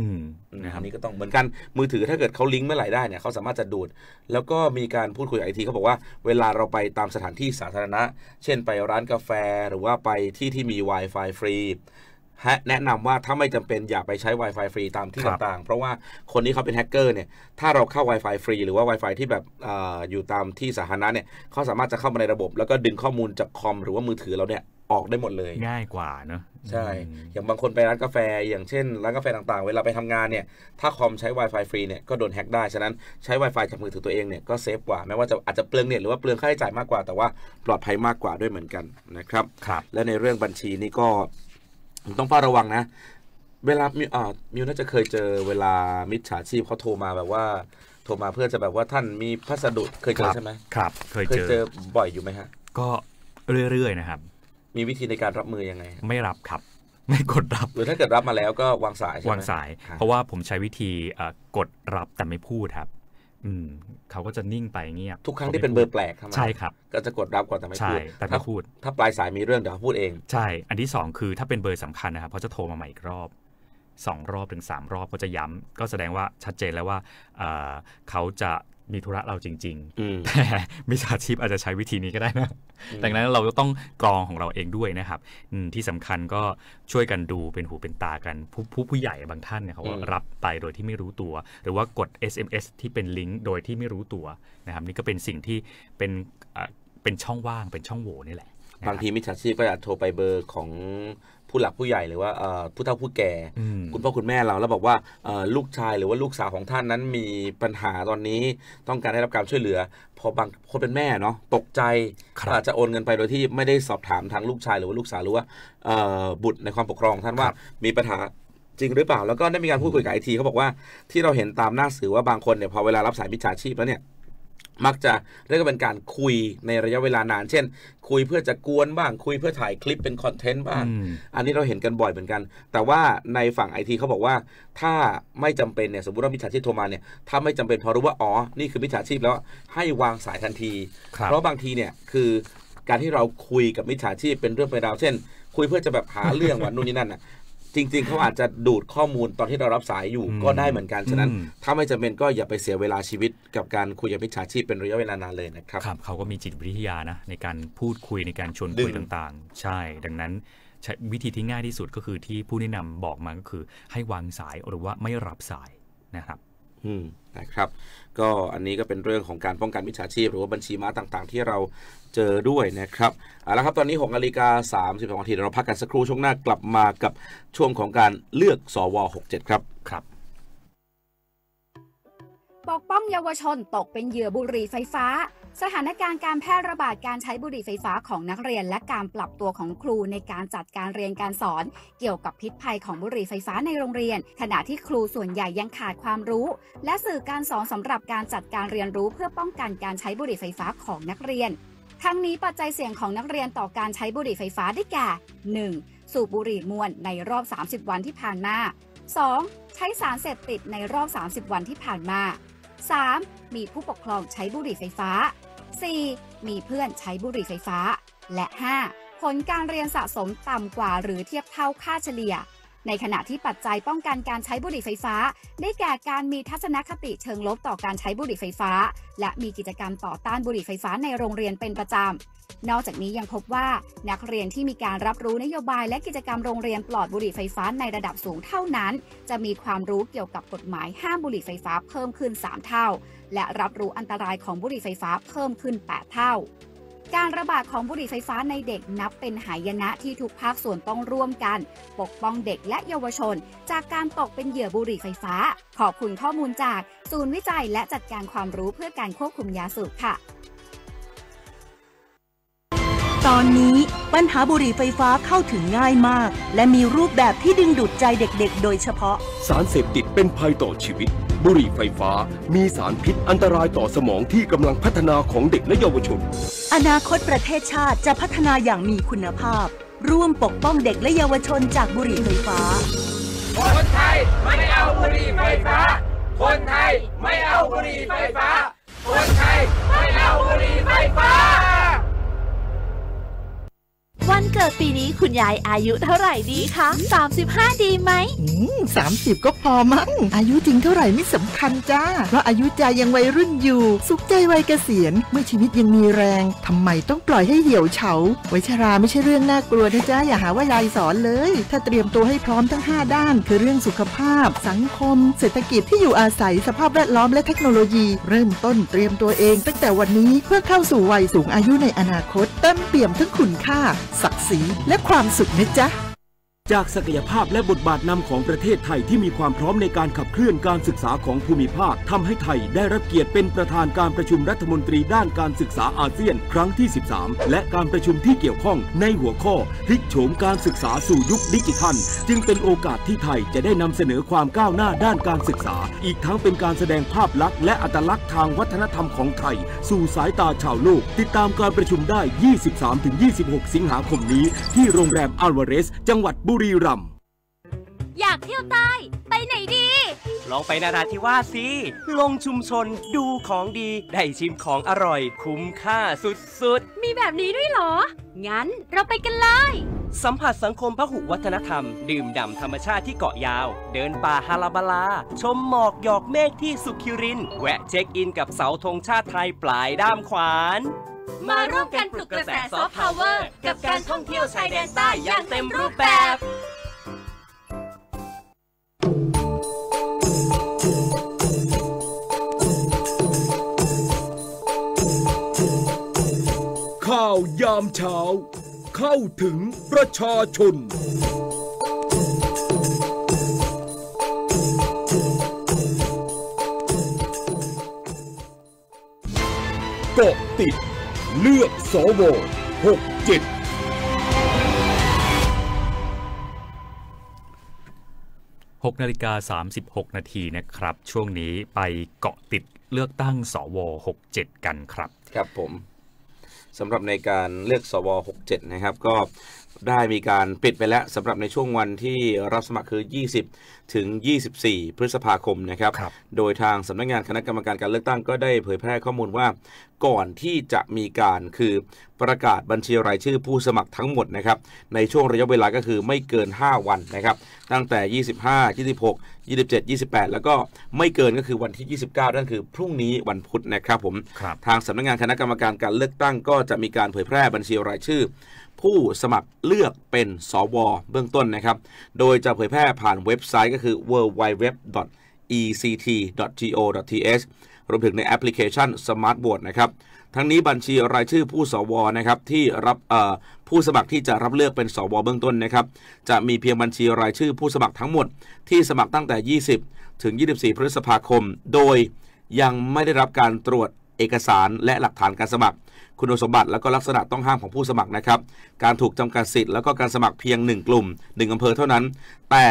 นะครับนี่ก็ต้องเหมือนกันมือถือถ้าเกิดเขาลิงก์เมื่อไหร่ได้เนี่ยเขาสามารถจะดูด แล้วก็มีการพูดคุยไอทีเขาบอกว่าเวลาเราไปตามสถานที่สาธารณะเช่นไปร้านกาแฟหรือว่าไปที่ที่มี Wi-Fi ฟรีแนะนำว่าถ้าไม่จำเป็นอย่าไปใช้ Wi-Fi ฟรีตามที่ต่างๆเพราะว่าคนนี้เขาเป็นแฮกเกอร์เนี่ยถ้าเราเข้า Wi-Fi ฟรีหรือว่า Wi-Fi ที่แบบออยู่ตามที่สาธารณะเนี่ยเขาสามารถจะเข้ามาในระบบแล้วก็ดึงข้อมูลจากคอมหรือว่ามือถือเราเนี่ยออกได้หมดเลย ง่ายกว่าเนาะใช่ อย่างบางคนไปร้านกาแฟ อย่างเช่นร้านกาแฟต่างๆ เวลาไปทำงานเนี่ย ถ้าคอมใช้ Wi-Fi ฟรีเนี่ยก็โดนแฮ็กได้ ฉะนั้นใช้ Wi-Fi จากมือถือตัวเองเนี่ยก็เซฟกว่า แม้ว่าจะอาจจะเปลืองเนี่ยหรือว่าเปลืองค่าใช้จ่ายมากกว่า แต่ว่าปลอดภัยมากกว่าด้วยเหมือนกันนะครับครับและในเรื่องบัญชีนี่ก็ต้องเฝ้าระวังนะ เวลามิวอ่ามิวน่าจะเคยเจอเวลามิจฉาชีพเขาโทรมาแบบว่า โทรมาเพื่อจะแบบว่าท่านมีพัสดุเคยเจอใช่ไหมครับเคยเจอบ่อยอยู่ไหมฮะ ก็เรื่อยๆนะครับมีวิธีในการรับมือยังไง ไม่รับครับ ไม่กดรับหรือถ้าเกิดรับมาแล้วก็วางสายใช่ไหมวางสาย เพราะว่าผมใช้วิธีกดรับแต่ไม่พูดครับอืมเขาก็จะนิ่งไปเงียบทุกครั้งที่เป็นเบอร์แปลกใช่ครับก็จะกดรับก่อนแต่ไม่พูดแต่ไม่พูด ถ้าปลายสายมีเรื่องเดี๋ยวพูดเอง ใช่ อันที่2คือถ้าเป็นเบอร์สำคัญนะครับเขาจะโทรมาใหม่อีกรอบสองรอบถึงสามรอบก็จะย้ำ ก็แสดงว่าชัดเจนแล้วว่าเขาจะมีธุระเราจริงๆ แต่มิจฉาชีพอาจจะใช้วิธีนี้ก็ได้นะดังนั้นเราต้องกรองของเราเองด้วยนะครับ ที่สำคัญก็ช่วยกันดูเป็นหูเป็นตากัน ผู้ผู้ผู้ใหญ่บางท่านเนี่ยเขารับไปโดยที่ไม่รู้ตัว หรือว่ากด SMS ที่เป็นลิงก์โดยที่ไม่รู้ตัวนะครับนี่ก็เป็นสิ่งที่เป็นเป็นช่องว่างเป็นช่องโหว่นี่แหละบางทีมิจฉาชีพก็อาจโทรไปเบอร์ของผู้หลักผู้ใหญ่ หรือว่าผู้เฒ่าผู้แก่ คุณพ่อคุณแม่เราแล้วบอกว่าลูกชายหรือว่าลูกสาวของท่านนั้นมีปัญหาตอนนี้ต้องการได้รับการช่วยเหลือ พอบางคนเป็นแม่เนาะตกใจอาจจะโอนเงินไปโดยที่ไม่ได้สอบถามทางลูกชาย หรือว่าลูกสาวหรือว่าบุตรในความปกครอง ท่านว่ามีปัญหาจริงหรือเปล่า แล้วก็ได้มีการพูดคุยกับไอทีเขาบอกว่าที่เราเห็นตามหน้าสื่อว่าบางคนเนี่ยพอเวลารับสายมิจฉาชีพแล้วเนี่ยมักจะ เรียกว่าเป็นการคุยในระยะเวลานาน เช่น คุยเพื่อจะกวนบ้างคุยเพื่อถ่ายคลิปเป็นคอนเทนต์บ้าง อันนี้เราเห็นกันบ่อยเหมือนกัน แต่ว่าในฝั่งไอทีเขาบอกว่า ถ้าไม่จำเป็นเนี่ยสมมติว่ามิจฉาชีพโทรมาเนี่ยถ้าไม่จำเป็นพอรู้ว่าอ๋อนี่คือมิจฉาชีพแล้วให้วางสายทันทีเพราะบางทีเนี่ยคือการที่เราคุยกับมิจฉาชีพเป็นเรื่องเปราวเช่น คุยเพื่อจะแบบหาเรื่องวันนู่นนี่นั่นอ่ะจริงๆเขาอาจจะดูดข้อมูลตอนที่เรารับสายอยู่ก็ได้เหมือนกันฉะนั้น ถ้าไม่จำเป็นก็อย่าไปเสียเวลาชีวิต กับการคุยกับมิจฉาชีพเป็นระยะเวลานานเลยนะครับครับ เขาก็มีจิตวิทยานะในการพูดคุยในการชวนคุยต่างๆ ใช่ ดังนั้นวิธีที่ง่ายที่สุดก็คือที่ผู้แนะนำบอกมาก็คือ ให้วางสายหรือว่าไม่รับสายนะครับ อืมนะครับก็อันนี้ก็เป็นเรื่องของการป้องกันมิจฉาชีพหรือว่าบัญชีม้าต่างๆ ที่เราเจอด้วยนะครับเอาละครับตอนนี้6นาฬิกา32นาทีเราพักกันสักครู่ช่วงหน้ากลับมากับช่วงของการเลือกสว67ครับครับปกป้องเยาวชนตกเป็นเหยื่อบุหรี่ไฟฟ้าสถานการณ์การแพร่ระบาดการใช้บุหรี่ไฟฟ้าของนักเรียน และการปรับตัวของครูในการจัดการเรียนการสอน เกี่ยวกับพิษภัยของบุหรี่ไฟฟ้าในโรงเรียน ขณะที่ครูส่วนใหญ่ยังขาดความรู้ และสื่อการสอนสำหรับการจัดการเรียนรู้เพื่อป้องกันการใช้บุหรี่ไฟฟ้าของนักเรียน ทั้งนี้ปัจจัยเสี่ยงของนักเรียนต่อการใช้บุหรี่ไฟฟ้าได้แก่ 1. สูบบุหรี่มวนในรอบ 30 วันที่ผ่านมา 2. ใช้สารเสพติดในรอบ 30 วันที่ผ่านมา 3. มีผู้ปกครองใช้บุหรี่ไฟฟ้า 4. มีเพื่อนใช้บุหรี่ไฟฟ้า และ 5. ผลการเรียนสะสมต่ำกว่าหรือเทียบเท่าค่าเฉลี่ยในขณะที่ปัจจัยป้องกันการใช้บุหรี่ไฟฟ้า ได้แก่การมีทัศนคติเชิงลบต่อการใช้บุหรี่ไฟฟ้า และมีกิจกรรมต่อต้านบุหรี่ไฟฟ้าในโรงเรียนเป็นประจำ นอกจากนี้ยังพบว่า นักเรียนที่มีการรับรู้นโยบายและกิจกรรมโรงเรียนปลอดบุหรี่ไฟฟ้าในระดับสูงเท่านั้น จะมีความรู้เกี่ยวกับกฎหมายห้ามบุหรี่ไฟฟ้าเพิ่มขึ้น 3 เท่า และรับรู้อันตรายของบุหรี่ไฟฟ้าเพิ่มขึ้น 8 เท่าการระบาดของบุหรี่ไฟฟ้าในเด็กนับเป็นหายนะที่ทุกภาคส่วนต้องร่วมกัน ปกป้องเด็กและเยาวชนจากการตกเป็นเหยื่อบุหรี่ไฟฟ้า ขอบคุณข้อมูลจากศูนย์วิจัยและจัดการความรู้เพื่อการควบคุมยาสูบค่ะ ตอนนี้ปัญหาบุหรี่ไฟฟ้าเข้าถึงง่ายมาก และมีรูปแบบที่ดึงดูดใจเด็กๆโดยเฉพาะ สารเสพติดเป็นภัยต่อชีวิตบุหรี่ไฟฟ้ามีสารพิษอันตรายต่อสมองที่กำลังพัฒนาของเด็กและเยาวชน อนาคตประเทศชาติจะพัฒนาอย่างมีคุณภาพ ร่วมปกป้องเด็กและเยาวชนจากบุหรี่ไฟฟ้า คนไทยไม่เอาบุหรี่ไฟฟ้า คนไทยไม่เอาบุหรี่ไฟฟ้า คนไทยไม่เอาบุหรี่ไฟฟ้าวันเกิดปีนี้คุณยายอายุเท่าไหร่ดีคะ35ดีไหมสามสิบก็พอมั้ง อายุจริงเท่าไหร่ไม่สำคัญจ้าเพราะอายุใจยังวัยรุ่นอยู่ สุขใจวัยเกษียณ เมื่อชีวิตยังมีแรง ทำไมต้องปล่อยให้เหี่ยวเฉาวัยชราไม่ใช่เรื่องน่ากลัวนะจ้าอย่าหาว่ายายสอนเลย ถ้าเตรียมตัวให้พร้อมทั้ง5ด้าน คือเรื่องสุขภาพ สังคม เศรษฐกิจที่อยู่อาศัยสภาพแวดล้อมและเทคโนโลยี เริ่มต้นเตรียมตัวเอง ตั้งแต่วันนี้เพื่อเข้าสู่วัยสูงอายุในอนาคตเต็มเปี่ยมทั้งคุณค่าศักดิ์ศรีและความสุขนะจ๊ะจากศักยภาพและบทบาทนำของประเทศไทยที่มีความพร้อมในการขับเคลื่อนการศึกษาของภูมิภาคทำให้ไทยได้รับเกียรติเป็นประธานการประชุมรัฐมนตรีด้านการศึกษาอาเซียน ครั้งที่ 13 และการประชุมที่เกี่ยวข้องในหัวข้อพลิกโฉมการศึกษาสู่ยุคดิจิทัลจึงเป็นโอกาสที่ไทยจะได้นำเสนอความก้าวหน้าด้านการศึกษา อีกทั้งเป็นการแสดงภาพลักษณ์และอัตลักษณ์ทางวัฒนธรรมของไทยสู่สายตาชาวโลกติดตามการประชุมได้ 23-26 สิงหาคมนี้ที่โรงแรมอัลวาเรสจังหวัดบุุรีรัมย์อยากเที่ยวใต้ ไปไหนดี ลองไปนาราธิวาสสิ ลงชุมชนดูของดี ได้ชิมของอร่อยคุ้มค่าสุดๆ มีแบบนี้ด้วยเหรอ งั้นเราไปกันเลย สัมผัสสังคมพหุวัฒนธรรม ดื่มด่ำธรรมชาติที่เกาะยาว เดินป่าฮาลาบาลา ชมหมอกหยอกเมฆที่สุขิริน แวะเช็คอินกับเสาธงชาติไทยปลายด้ามขวานมาร่วมกันปลุกกระแสซอฟต์พาวเวอร์กับการท่องเที่ยวชายแดนใต้อย่างเต็มรูปแบบข่าวยามเช้า เข้าถึงประชาชนเกาะติดเลือกสวหกจดหกนาฬิกาสสามิบหกนาทีนะครับ ช่วงนี้ไปเกาะติดเลือกตั้งสวหกเจ็ดกันครับ ครับผมสำหรับในการเลือกสวหกเจ็ดนะครับก็ได้มีการปิดไปแล้วสำหรับในช่วงวันที่รับสมัครคือ 20 ถึง 24 พฤษภาคมนะครับรบโดยทางสำนักงงานคณะกรรมการการเลือกตั้งก็ได้เผยแพร่ข้อมูลว่า ก่อนที่จะมีการคือประกาศบัญชีรายชื่อผู้สมัครทั้งหมดนะครับ ในช่วงระยะเวลาก็คือไม่เกิน 5 วันนะครับ ตั้งแต่ 25 26 27 28 แล้วก็ไม่เกินก็คือวันที่ 29 นั่นคือพรุ่งนี้วันพุธนะครับผมบทางสำนักงงานคณะกรรมการการเลือกตั้งก็จะมีการเผยแพร่บัญชีรายชื่อผู้สมัครเลือกเป็นสวเบื้องต้นนะครับ โดยจะเผยแพร่ผ่านเว็บไซต์ก็คือ www.ect.go.th รวมถึงในแอปพลิเคชัน Smart Board นะครับ ทั้งนี้บัญชีรายชื่อผู้สวนะครับที่รับผู้สมัครที่จะรับเลือกเป็นสว เบื้องต้นนะครับ จะมีเพียงบัญชีรายชื่อผู้สมัครทั้งหมด ที่สมัครตั้งแต่ 20 ถึง 24 พฤษภาคม โดยยังไม่ได้รับการตรวจเอกสารและหลักฐานการสมัคร คุณสมบัติและก็ลักษณะต้องห้ามของผู้สมัครนะครับการถูกจำกัดสิทธิ์ แล้วก็การสมัครเพียง 1 กลุ่ม 1อำเภอ เท่านั้น แต่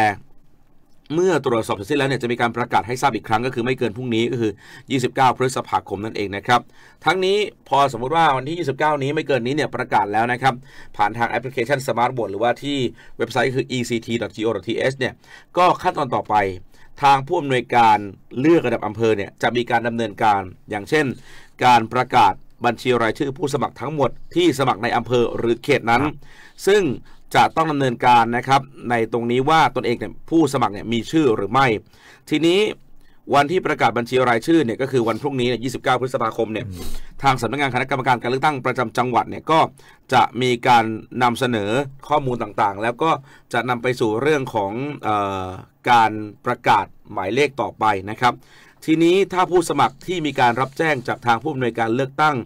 เมื่อตรวจสอบเสร็จสิ้นแล้วเนี่ยจะมีการประกาศให้ทราบอีกครั้ง ก็คือไม่เกินพรุ่งนี้ก็คือ 29 พฤษภาคมนั่นเองนะครับทั้งนี้พอสมมุติว่าวันที่ 29 นี้ไม่เกินนี้เนี่ยประกาศแล้วนะครับผ่านทางแอปพลิเคชันสมาร์ทบอร์ดหรือว่าที่เว็บไซต์คือ ect.go.th เนี่ยก็ขั้นตอนต่อไปทางผู้อำนวยการเลือกระดับอำเภอเนี่ยจะมีการดำเนินการอย่างเช่น การประกาศบัญชีรายชื่อ ผู้สมัครทั้งหมดที่สมัครในอำเภอหรือเขตนั้น ซึ่งจะต้องดำเนินการนะครับในตรงนี้ว่าตนเองเนี่ยผู้สมัครเนี่ยมีชื่อหรือไม่ ทีนี้วันที่ประกาศบัญชีรายชื่อเนี่ยก็คือวันพรุ่งนี้เนี่ย29 พฤษภาคมเนี่ยทางสำนักงานคณะกรรมการการเลือกตั้งประจำจังหวัดเนี่ยก็จะมีการนำเสนอข้อมูลต่างๆ แล้วก็จะนำไปสู่เรื่องของการประกาศหมายเลขต่อไปนะครับ ทีนี้ถ้าผู้สมัครที่มีการรับแจ้งจากทางผู้อำนวยการเลือกตั้ง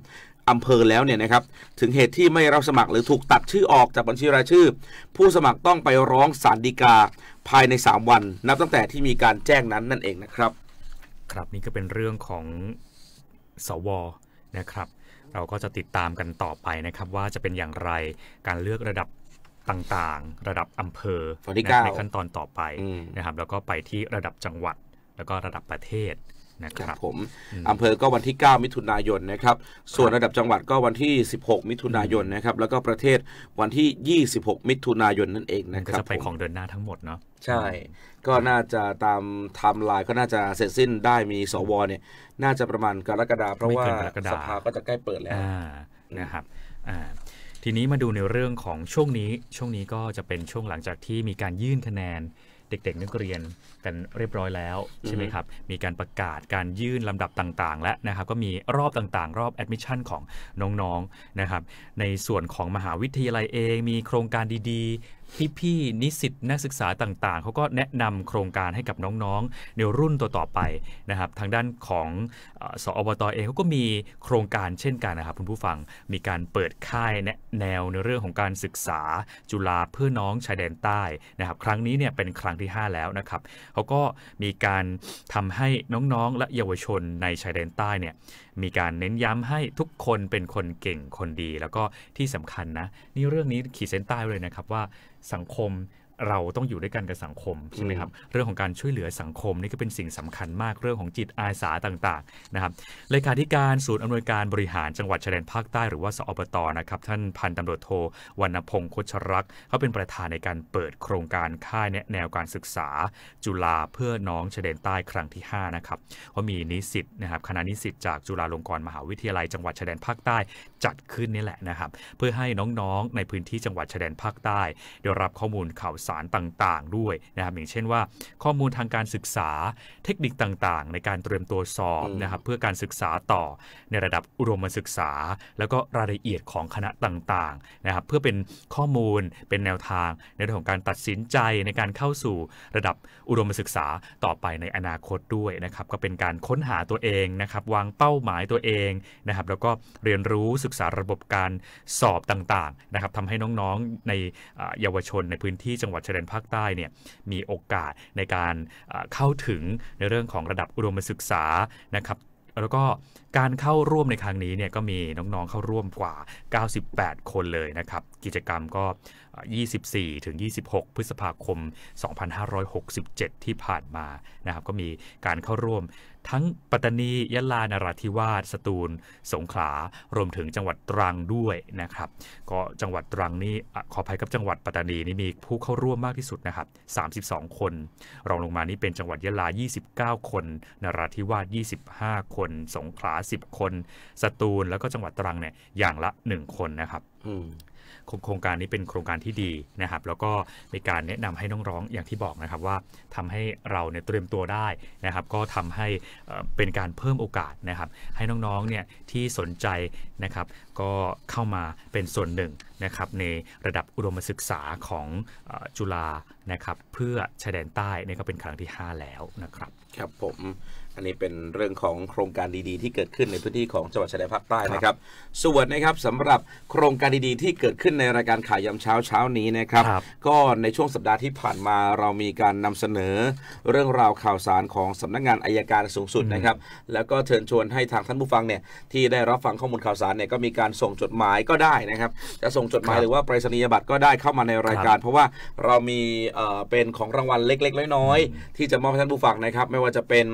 อำเภอแล้วเนี่ยนะครับถึงเหตุที่ไม่รับสมัครหรือถูกตัดชื่อออกจากบัญชีรายชื่อ ผู้สมัครต้องไปร้องศาลฎีกาภายใน 3 วัน นับตั้งแต่ที่มีการแจ้งนั้นนั่นเองนะครับ ครับนี่ก็เป็นเรื่องของสวนะครับ เราก็จะติดตามกันต่อไปนะครับ ว่าจะเป็นอย่างไรการเลือกระดับต่างๆระดับอำเภอในขั้นตอนต่อไปนะครับแล้วก็ไปที่ระดับจังหวัดแล้วก็ระดับประเทศนะครับผมอำเภอก็วันที่ 9 มิถุนายนนะครับ ส่วนระดับจังหวัดก็วันที่ 16 มิถุนายนนะครับแล้วก็ประเทศวันที่ 26 มิถุนายนนั่นเองนะครับก็จะไปของเดินหน้าทั้งหมดเนาะใช่ก็น่าจะตามไทม์ไลน์ก็น่าจะเสร็จสิ้นได้มีสวเนี่ยน่าจะประมาณกรกฎาคมเพราะว่าสภาก็จะใกล้เปิดแล้วนะครับอ่าทีนี้มาดูในเรื่องของช่วงนี้ช่วงนี้ก็จะเป็นช่วงหลังจากที่มีการยื่นคะแนน เด็ก ๆนักเรียนกันเรียบร้อยแล้วใช่ไหมครับมีการประกาศการยื่นลำดับต่างๆและนะครับก็มีรอบต่างๆ รอบแอดมิชชั่นของน้องๆนะครับในส่วนของมหาวิทยาลัยเอง มีโครงการดีพี่ๆนิสิตนักศึกษาต่างๆ เขาก็แนะนำโครงการให้กับน้องๆในรุ่นต่อๆไปนะครับทางด้านของสอบตอเองเขาก็มีโครงการเช่นกันนะครับคุณผู้ฟังมีการเปิดค่ายแนวในเรื่องของการศึกษาจุฬาเพื่อน้องชายแดนใต้นะครับ ครั้งนี้เนี่ยเป็นครั้งที่ 5 แล้วนะครับเขาก็มีการทำให้น้องๆและเยาวชนในชายแดนใต้เนี่ยมีการเน้นย้ำให้ทุกคนเป็นคนเก่งคนดีแล้วก็ที่สำคัญนะนี่เรื่องนี้ขีดเส้นใต้เลยนะครับว่าสังคมเราต้องอยู่ด้วยกันกับสังคมใช่ไหมครับเรื่องของการช่วยเหลือสังคมนี่ก็เป็นสิ่งสำคัญมากเรื่องของจิตอาสาต่างๆนะครับเลขาธิการศูนย์อำนวยการบริหารจังหวัดชายแดนภาคใต้หรือว่าสอปตนะครับท่านพันตำรวจโทวรรณพงศ์คชรักษ์เขาเป็นประธานในการเปิดโครงการค่ายแนวการศึกษา จุฬาเพื่อน้องชายแดนใต้ครั้งที่5นะครับเพราะมีนิสิตนะครับคณะนิสิตจากจุฬาลงกรณ์มหาวิทยาลัยจังหวัดชายแดนภาคใต้จัดขึ้นนี่แหละนะครับเพื่อให้น้องๆในพื้นที่จังหวัดชายแดนภาคใต้ได้รับข้อมูลข่าวสารต่างๆ ด้วยนะครับ อย่างเช่นว่า ข้อมูลทางการศึกษา เทคนิคต่างๆ ในการเตรียมตัวสอบนะครับเพื่อการศึกษาต่อในระดับอุดมศึกษา แล้วก็รายละเอียดของคณะต่างๆนะครับเพื่อเป็นข้อมูลเป็นแนวทางในเรื่องของการตัดสินใจในการเข้าสู่ระดับอุดมศึกษาต่อไปในอนาคตด้วยนะครับก็เป็นการค้นหาตัวเองนะครับวางเป้าหมายตัวเองนะครับแล้วก็เรียนรู้ศึกษาระบบการสอบต่างๆนะครับทำให้น้องๆในเยาวชนในพื้นที่จังหวัดวัดชายแดนภาคใต้เนี่ยมีโอกาสในการเข้าถึงในเรื่องของระดับอุดมศึกษานะครับ แล้วก็การเข้าร่วมในครั้งนี้เนี่ยก็มีน้องๆเข้าร่วมกว่า 98 คนเลยนะครับ กิจกรรมก็ 24ถึง26 พฤษภาคม 2567 ที่ผ่านมานะครับก็มีการเข้าร่วม ทั้งปัตตานียะลานราธิวาสสตูลสงขลารวมถึงจังหวัดตรังด้วยนะครับ ก็จังหวัดตรังนี่ขออภัยกับจังหวัดปัตตานีนี่มีผู้เข้าร่วมมากที่สุดนะครับ 32 คนรองลงมานี่เป็นจังหวัดยะลา 29 คนนราธิวาส 25 คนสงขลา5 0คนสตูลแล้วก็จังหวัดตรังเนี่ยอย่างละ 1 คนนะครับโครงการนี้เป็นโครงการที่ดีนะครับ แล้วก็มีการแนะนำให้น้องรงอย่างที่บอกนะครับ ว่าทำให้เราเนี่ยเตรียมตัวได้นะครับ ก็ทำให้เป็นการเพิ่มโอกาสนะครับ ให้น้องๆเนี่ยที่สนใจนะครับก็เข้ามาเป็นส่วนหนึ่งนะครับในระดับอุดมศึกษาของจุฬานะครับเพื่อชายแดนใต้นี่ก็เป็นครั้งที่ 5 แล้วนะครับครับผมอันนี้เป็นเรื่องของโครงการดีๆ ที่เกิดขึ้นในพื้นที่ของจังหวัดชายแดนภาคใต้นะครับ ส่วนนะครับสำหรับโครงการดีๆ ที่เกิดขึ้นในรายการข่าวยามเช้าเช้านี้นะครับก็ในช่วงสัปดาห์ที่ผ่านมาเรามีการนำเสนอเรื่องราวข่าวสารของสำนักงานอายการสูงสุดนะครับ แล้วก็เชิญชวนให้ทางท่านผู้ฟังเนี่ยที่ได้รับฟังข้อมูลข่าวสารเนี่ยก็มีการการส่งจดหมายก็ได้นะครับจะส่งจดหมายหรือว่าไปรษณียบัตร ก็ได้เข้ามาในรายการ เพราะว่าเรามีเป็นของรางวัลเล็กๆน้อยๆที่จะมอบให้ท่านผู้ฟังนะครับ ไม่ว่าจะเป็น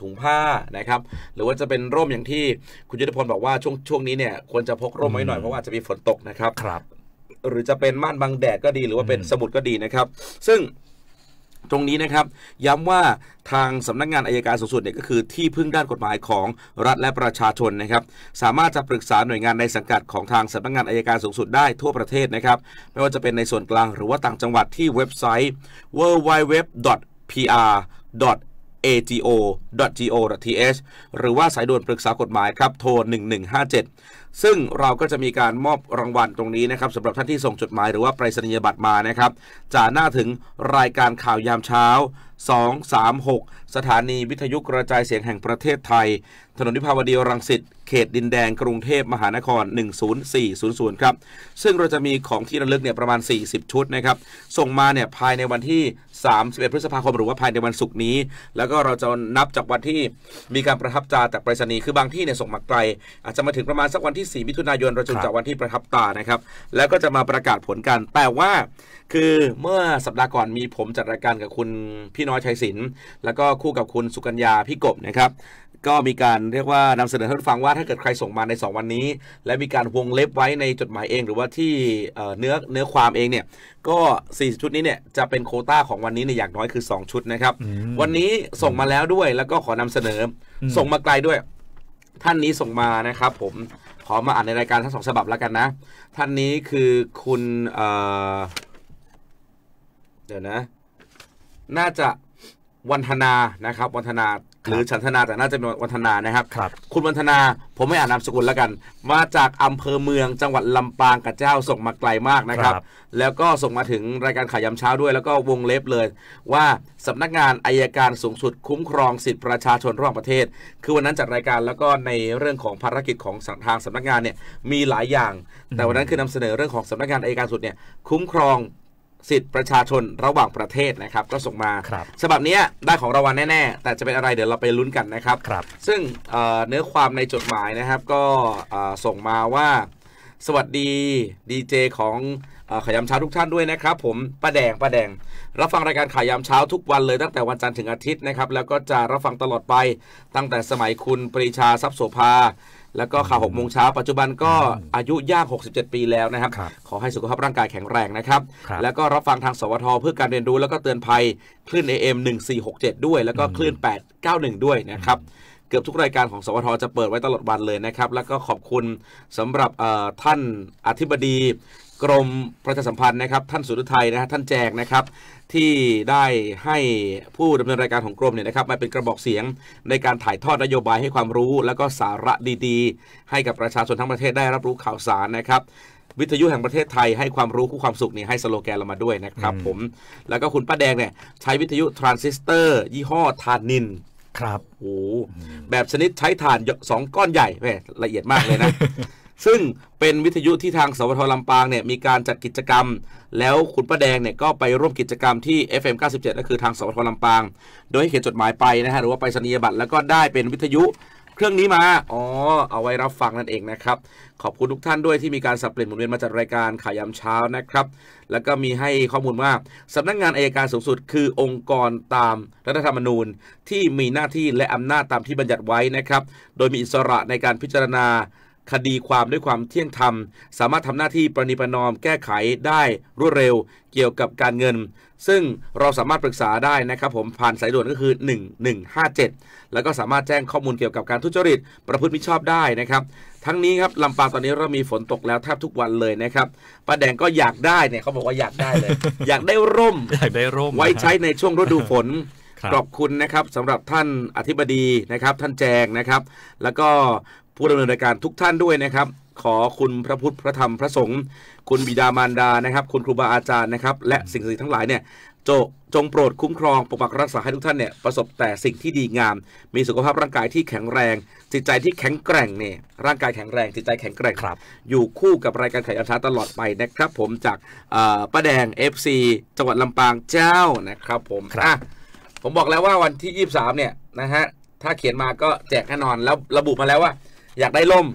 ถุงผ้านะครับ หรือว่าจะเป็นร่มอย่างที่คุณยุทธพลบอกว่าช่วงช่วงนี้เนี่ย ควรจะพกร่มไว้หน่อยเพราะว่าจะมีฝนตกนะครับหรือจะเป็นม่านบังแดดก็ดี หรือว่าเป็นสมุดก็ดีนะครับ ซึ่งตรงนี้นะครับย้ำว่าทางสำนักงานอายการสูงสุดเนี่ยก็คือที่พึ่งด้านกฎหมายของรัฐและประชาชนนะครับสามารถจะปรึกษาหน่วยงานในสังกัดของทางสำนักงานอายการสูงสุดได้ทั่วประเทศนะครับไม่ว่าจะเป็นในส่วนกลาง หรือว่าต่างจังหวัดที่เว็บไซต์ www.pr ago.go.th หรือว่าสายด่วนปรึกษากฎหมายครับโทร 1157ซึ่งเราก็จะมีการมอบรางวัลตรงนี้นะครับสำหรับท่านที่ส่งจดหมายหรือว่าไปรษณียบัตรมานะครับจะหน้าถึงรายการข่าวยามเช้า 236 สถานีวิทยุกระจายเสียงแห่งประเทศไทย ถนนวิภาวดีรังสิตเขตดินแดงกรุงเทพมหานคร10400 ครับ ซึ่งเราจะมีของที่ระลึกเนี่ยประมาณ 40 ชุดนะครับ ส่งมาเนี่ยภายในวันที่31พฤษภาคมหรือว่าภายในวันศุกร์นี้ แล้วก็เราจะนับจากวันที่มีการประทับตาจากไปรษณีย์คือบางที่เนี่ยส่งมาไกลอาจจะมาถึงประมาณสักวันที่4มิถุนายน เราจนจากวันที่ประทับตานะครับ แล้วก็จะมาประกาศผลกันแต่ว่าคือเมื่อสัปดาห์ก่อนมีผมจัดรายการกับคุณพี่น้อยชัยศิลป์แล้วก็คู่กับคุณสุกัญญาพี่กบนะครับก็มีการเรียกว่านำเสนอให้ฟังว่าถ้าเกิดใครส่งมาใน2วันนี้และมีการวงเล็บไว้ในจดหมายเอง หรือว่าที่เนื้อเนื้อความเองเนี่ย ก็4ชุดนี้เนี่ยจะเป็นโคต้าของวันนี้ในอย่างน้อยคือ2ชุดนะครับ วันนี้ส่งมาแล้วด้วยแล้วก็ขอนำเสนอส่งมาไกลด้วย ท่านนี้ส่งมานะครับ ผมขอมาอ่านในรายการทั้งสองฉบับแล้วกันนะ ท่านนี้คือคุณเเดี๋ยวนะ น่าจะวันธนานะครับวันธนาหรือฉันธนาแต่น่าจะเป็นวัฒนานะครับคบคุณวัฒนาผมไม่อ่านนามสกุลแล้วกันมาจากอำเภอเมืองจังหวัดลำปางกับเจ้าส่งมาไกลมากนะครับ แล้วก็ส่งมาถึงรายการข่าวยาเช้าด้วย แล้วก็วงเล็บเลย ว่าสำนักงานอายการสูงสุด คุ้มครองสิทธิประชาชนระหว่างประเทศ คือวันนั้นจัดรายการแล้วก็ในเรื่องของภารกิจของทางสำนักงานเนี่ยมีหลายอย่าง แต่วันนั้นคือนำเสนอเรื่องของสำนักงานอายการสุดเนี่ยคุ้มครองสิทธิ์ประชาชนระหว่างประเทศนะครับก็ส่งมาฉบับนี้ได้ของรางวัลแน่ๆแต่จะเป็นอะไรเดี๋ยวเราไปลุ้นกันนะครับรบซึ่งเเนื้อความในจดหมายนะครับก็ส่งมาว่า สวัสดีดีเจของขายำเช้าทุกท่านด้วยนะครับผมป้าแดงป้าแดง รับฟังรายการขายำเช้าทุกวันเลยตั้งแต่วันจันทร์ถึงอาทิตย์นะครับแล้วก็จะรับฟังตลอดไปตั้งแต่สมัยคุณปรีชาทรัพย์โสภาแล้วก็ข่าวหกโมงเช้าปัจจุบันก็อายุย่าง 67 ปีแล้วนะครับขอให้สุขภาพร่างกายแข็งแรงนะครับแล้วก็รับฟังทางสวทเพื่อการเรียนรู้แล้วก็เตือนภัยคลื่น AM 1467 ด้วยแล้วก็คลื่น 891 ด้วยนะครับเกือบทุกรายการของสวทจะเปิดไว้ตลอดวันเลยนะครับแล้วก็ขอบคุณสำหรับท่านอธิบดีกรมประชาสัมพันธ์นะครับ ท่านสุรุไทยนะฮะท่านแจกนะครับ ที่ได้ให้ผู้ดำเนินรายการของกรมเนี่ยนะครับมาเป็นกระบอกเสียงในการถ่ายทอดนโยบายให้ความรู้ แล้วก็สาระดีๆ ให้กับประชาชนทั้งประเทศได้รับรู้ข่าวสารนะครับ วิทยุแห่งประเทศไทยให้ความรู้คู่ความสุขนี่ให้สโลแกนเรามาด้วยนะครับ ผมแล้วก็คุณป้าแดงเนี่ยใช้วิทยุทรานซิสเตอร์ ยี่ห้อทานินครับโอ้แบบชนิดใช้ถ่านสองก้อนใหญ่แหมละเอียดมากเลยนะซึ่งเป็นวิทยุที่ทางสวทลำปางเนี่ยมีการจัดกิจกรรม แล้วคุณป้าแดงเนี่ยก็ไปร่วมกิจกรรมที่ FM 97ก็คือทางสวทลำปาง โดยเขียนจดหมายไปนะฮะหรือว่าไปสนียบัตรแล้วก็ได้เป็นวิทยุเครื่องนี้มาอ๋อเอาไว้รับฟังนั่นเองนะครับขอบคุณทุกท่านด้วยที่มีการสับเปลี่ยนหมุนเวียนมาจัดรายการข่าวยามเช้านะครับ แล้วก็มีให้ข้อมูลว่าสำนักงงานอายการสูงสุด คือองค์กรตามรัฐธรรมนูญที่มีหน้าที่และอำนาจตามที่บัญญัติไว้นะครับโดยมีอิสระในการพิจารณาคดีความด้วยความเที่ยงธรรม สามารถทำหน้าที่ประนีประนอมแก้ไขได้รวดเร็วเกี่ยวกับการเงิน ซึ่งเราสามารถปรึกษาได้นะครับ ผมผ่านสายด่วนก็คือ 1157 แล้วก็สามารถแจ้งข้อมูลเกี่ยวกับการทุจริต ประพฤติมิชอบได้นะครับ ทั้งนี้ครับลำปางตอนนี้เรามีฝนตกแล้วแทบทุกวันเลยนะครับป้าแดงก็อยากได้เนี่ยเขาบอกว่าอยากได้เลยอยากได้ร่มอยากได้ร่ม ไว้ใช้ในช่วงฤดูฝนขอบคุณนะครับสำหรับท่านอธิบดีนะครับ ท่านแจงนะครับ แล้วก็ผู้ดำเนินรายการทุกท่านด้วยนะครับขอคุณพระพุทธพระธรรมพระสงฆ์คุณบิดามารดานะครับคุณครูบาอาจารย์นะครับและสิ่งศักดิ์สิททั้งหลายเนี่ยจจงโปรดคุ้มครองปกปักรักษาให้ทุกท่านเนี่ยประสบแต่สิ่งที่ดีงาม มีสุขภาพร่างกายที่แข็งแรง จิตใจที่แข็งแกร่งเนี่ยร่างกายแข็งแรงจิตใจแข็งแกร่งครับ อยู่คู่กับรายการไข่อันท้าตลอดไปนะครับผมจากป้าแดง FC จังหวัดลำปางเจ้านะครับผมครับผมบอกแล้วว่าวันที่ 23เนี่ยนะฮะถ้าเขียนมาก็แจกแน่นอนแล้วระบุมาแล้วว่าอยากได้ล่ม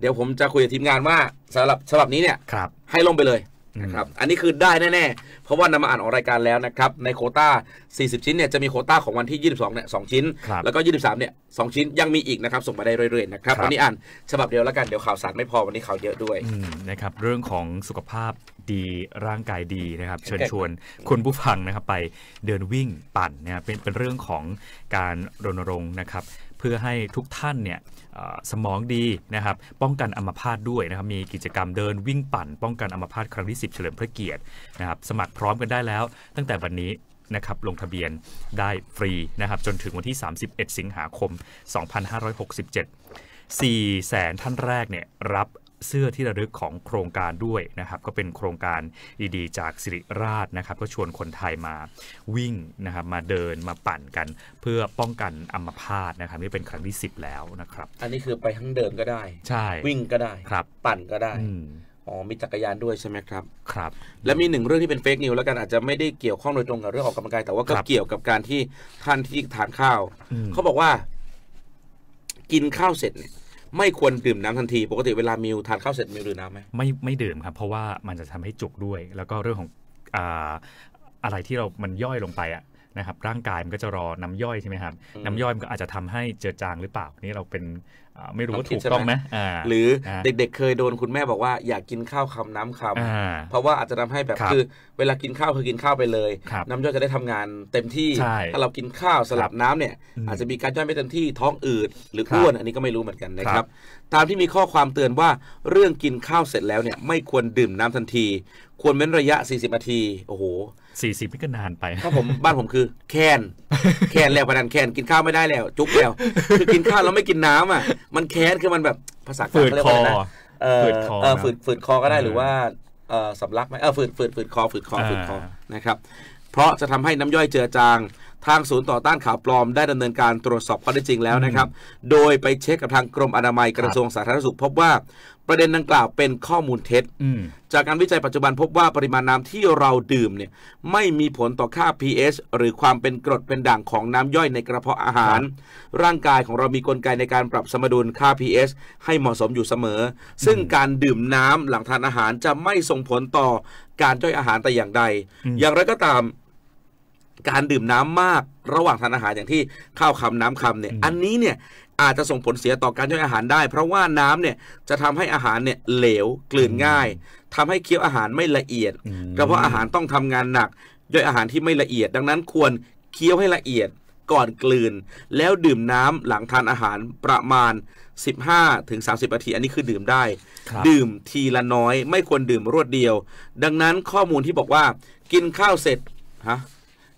เดี๋ยวผมจะคุยกับทีมงานว่าสำหรับฉบับนี้เนี่ยครับให้ล่มไปเลยนะครับ อันนี้คือได้แน่ๆเพราะว่านำมาอ่านออกรายการแล้วนะครับในโคต้า 40 ชิ้นเนี่ยจะมีโคต้าของวันที่ 22 เนี่ยสชิ้น แล้วก็ 23 เนี่ยสชิ้นยังมีอีกนะครับส่งมาได้เรื่อยๆนะครับวันนี้อ่านฉบับเดียวแล้วกันเดี๋ยวข่าวสารไม่พอวันนี้ข่าวเยอะด้วยนะครับเรื่องของสุขภาพดีร่างกายดีนะครับเชิญชวนคุณผู้ฟังนะครับไปเดินวิ่งปั่นนะครับเป็นเป็นเรื่องของการรณรงค์นะครับเพื่อให้ทุกท่านเนี่ยสมองดีนะครับป้องกันอัมพาตด้วยนะครับมีกิจกรรมเดินวิ่งปั่น ป้องกันอัมพาตครั้งที่10 เฉลิมพระเกียรตินะครับสมัครพร้อมกันได้แล้ว ตั้งแต่วันนี้นะครับลงทะเบียนได้ฟรีนะครับจนถึงวันที่ 31 สิงหาคม 2567 4แสนท่านแรกเนี่ยรับเสื้อที่ระลึกของโครงการด้วยนะครับ ก็เป็นโครงการดีๆจากสิริราชนะครับก็ชวนคนไทยมาวิ่งนะครับ มาเดินมาปั่นกัน เพื่อป้องกันอัมพาตนะครับนี่เป็นครั้งที่10แล้วนะครับ อันนี้คือไปทั้งเดินก็ได้ใช่วิ่งก็ได้ครับ ปั่นก็ได้อ๋อมีจักรยานด้วยใช่ไหมครับครับ และมีหนึ่งเรื่องที่เป็นเฟกนิวแล้วกันอาจจะไม่ได้เกี่ยวข้องโดยตรงกับเรื่องออกกำลังกายแต่ว่าก็เกี่ยวกับการที่ท่านที่ทานข้าวเขาบอกว่ากินข้าวเสร็จเนี่ยไม่ควรดื่มน้ำทันที ปกติเวลามิวทานข้าวเสร็จมิวดื่มน้ำไหมไม่ไม่ดื่มครับ เพราะว่ามันจะทำให้จุกด้วย แล้วก็เรื่องของอ่าอะไรที่เรามันย่อยลงไปอะนะครับ ร่างกายมันก็จะรอน้ำย่อยใช่ไหมครับ น้ำย่อยมันก็อาจจะทำให้เจือจางหรือเปล่านี่เราเป็นไม่รู้ว่าถูกต้องไหมหรือเด็กๆเคยโดนคุณแม่บอกว่าอยากกินข้าวคำน้ำคำเพราะว่าอาจจะทำให้แบบคือเวลากินข้าวคือกินข้าวไปเลย น้ำย่อยจะได้ทำงานเต็มที่ ถ้าเรากินข้าวสลับน้ำเนี่ย อาจจะมีการย่อยไม่เต็มที่ท้องอืด หรืออ้วนอันนี้ก็ไม่รู้เหมือนกันนะครับ ตามที่มีข้อความเตือนว่าเรื่องกินข้าวเสร็จแล้วเนี่ยไม่ควรดื่มน้ำทันที ควรเว้นระยะ40นาทีโอ้โหสี่สิบนี่ก็นานไปเพราะผมบ้านผมคือแคน แคนแล้วพนันแคนกินข้าวไม่ได้แล้ว จุกแล้วคือกินข้าวแล้วไม่กินน้ำอ่ะมันแคนคือมันแบบภาษาฝืดคอเออฝืดฝืดคอก็ได้หรือว่าเออสำลักไหมเออฝืดฝืดฝืดคอฝืดคอฝืดคอนะครับเพราะจะทำให้น้ำย่อยเจือจางทางศูนย์ต่อต้านข่าวปลอมได้ดำเนินการตรวจสอบข้อได้จริงแล้วนะครับ โดยไปเช็คกับทางกรมอนามัยกระทรวงสาธารณสุขพบว่าประเด็นดังกล่าวเป็นข้อมูลเท็จ จากการวิจัยปัจจุบันพบว่าปริมาณน้ำที่เราดื่มเนี่ยไม่มีผลต่อค่า pH หรือความเป็นกรดเป็นด่างของน้ำย่อยในกระเพาะอาหาร ร่างกายของเรามีกลไกในการปรับสมดุลค่า pH ให้เหมาะสมอยู่เสมอ ซึ่งการดื่มน้ำหลังทานอาหารจะไม่ส่งผลต่อการย่อยอาหารแต่อย่างใด อย่างไรก็ตามการดื่มน้ำมาก ระหว่างทานอาหารอย่างที่ข้าวคำน้ำคำเนี่ย อันนี้เนี่ยอาจจะส่งผลเสียต่อการย่อยอาหารได้ เพราะว่าน้ำเนี่ยจะทำให้อาหารเนี่ยเหลวกลืนง่าย ทำให้เคี้ยวอาหารไม่ละเอียดกระเพาะอาหารต้องทำงานหนักย่อยอาหารที่ไม่ละเอียด ดังนั้นควรเคี้ยวให้ละเอียดก่อนกลืน แล้วดื่มน้ำหลังทานอาหารประมาณ 15-30ถึงนาที อันนี้คือดื่มได้ ดื่มทีละน้อย ไม่ควรดื่มรวดเดียว ดังนั้นข้อมูลที่บอกว่ากินข้าวเสร็จฮะ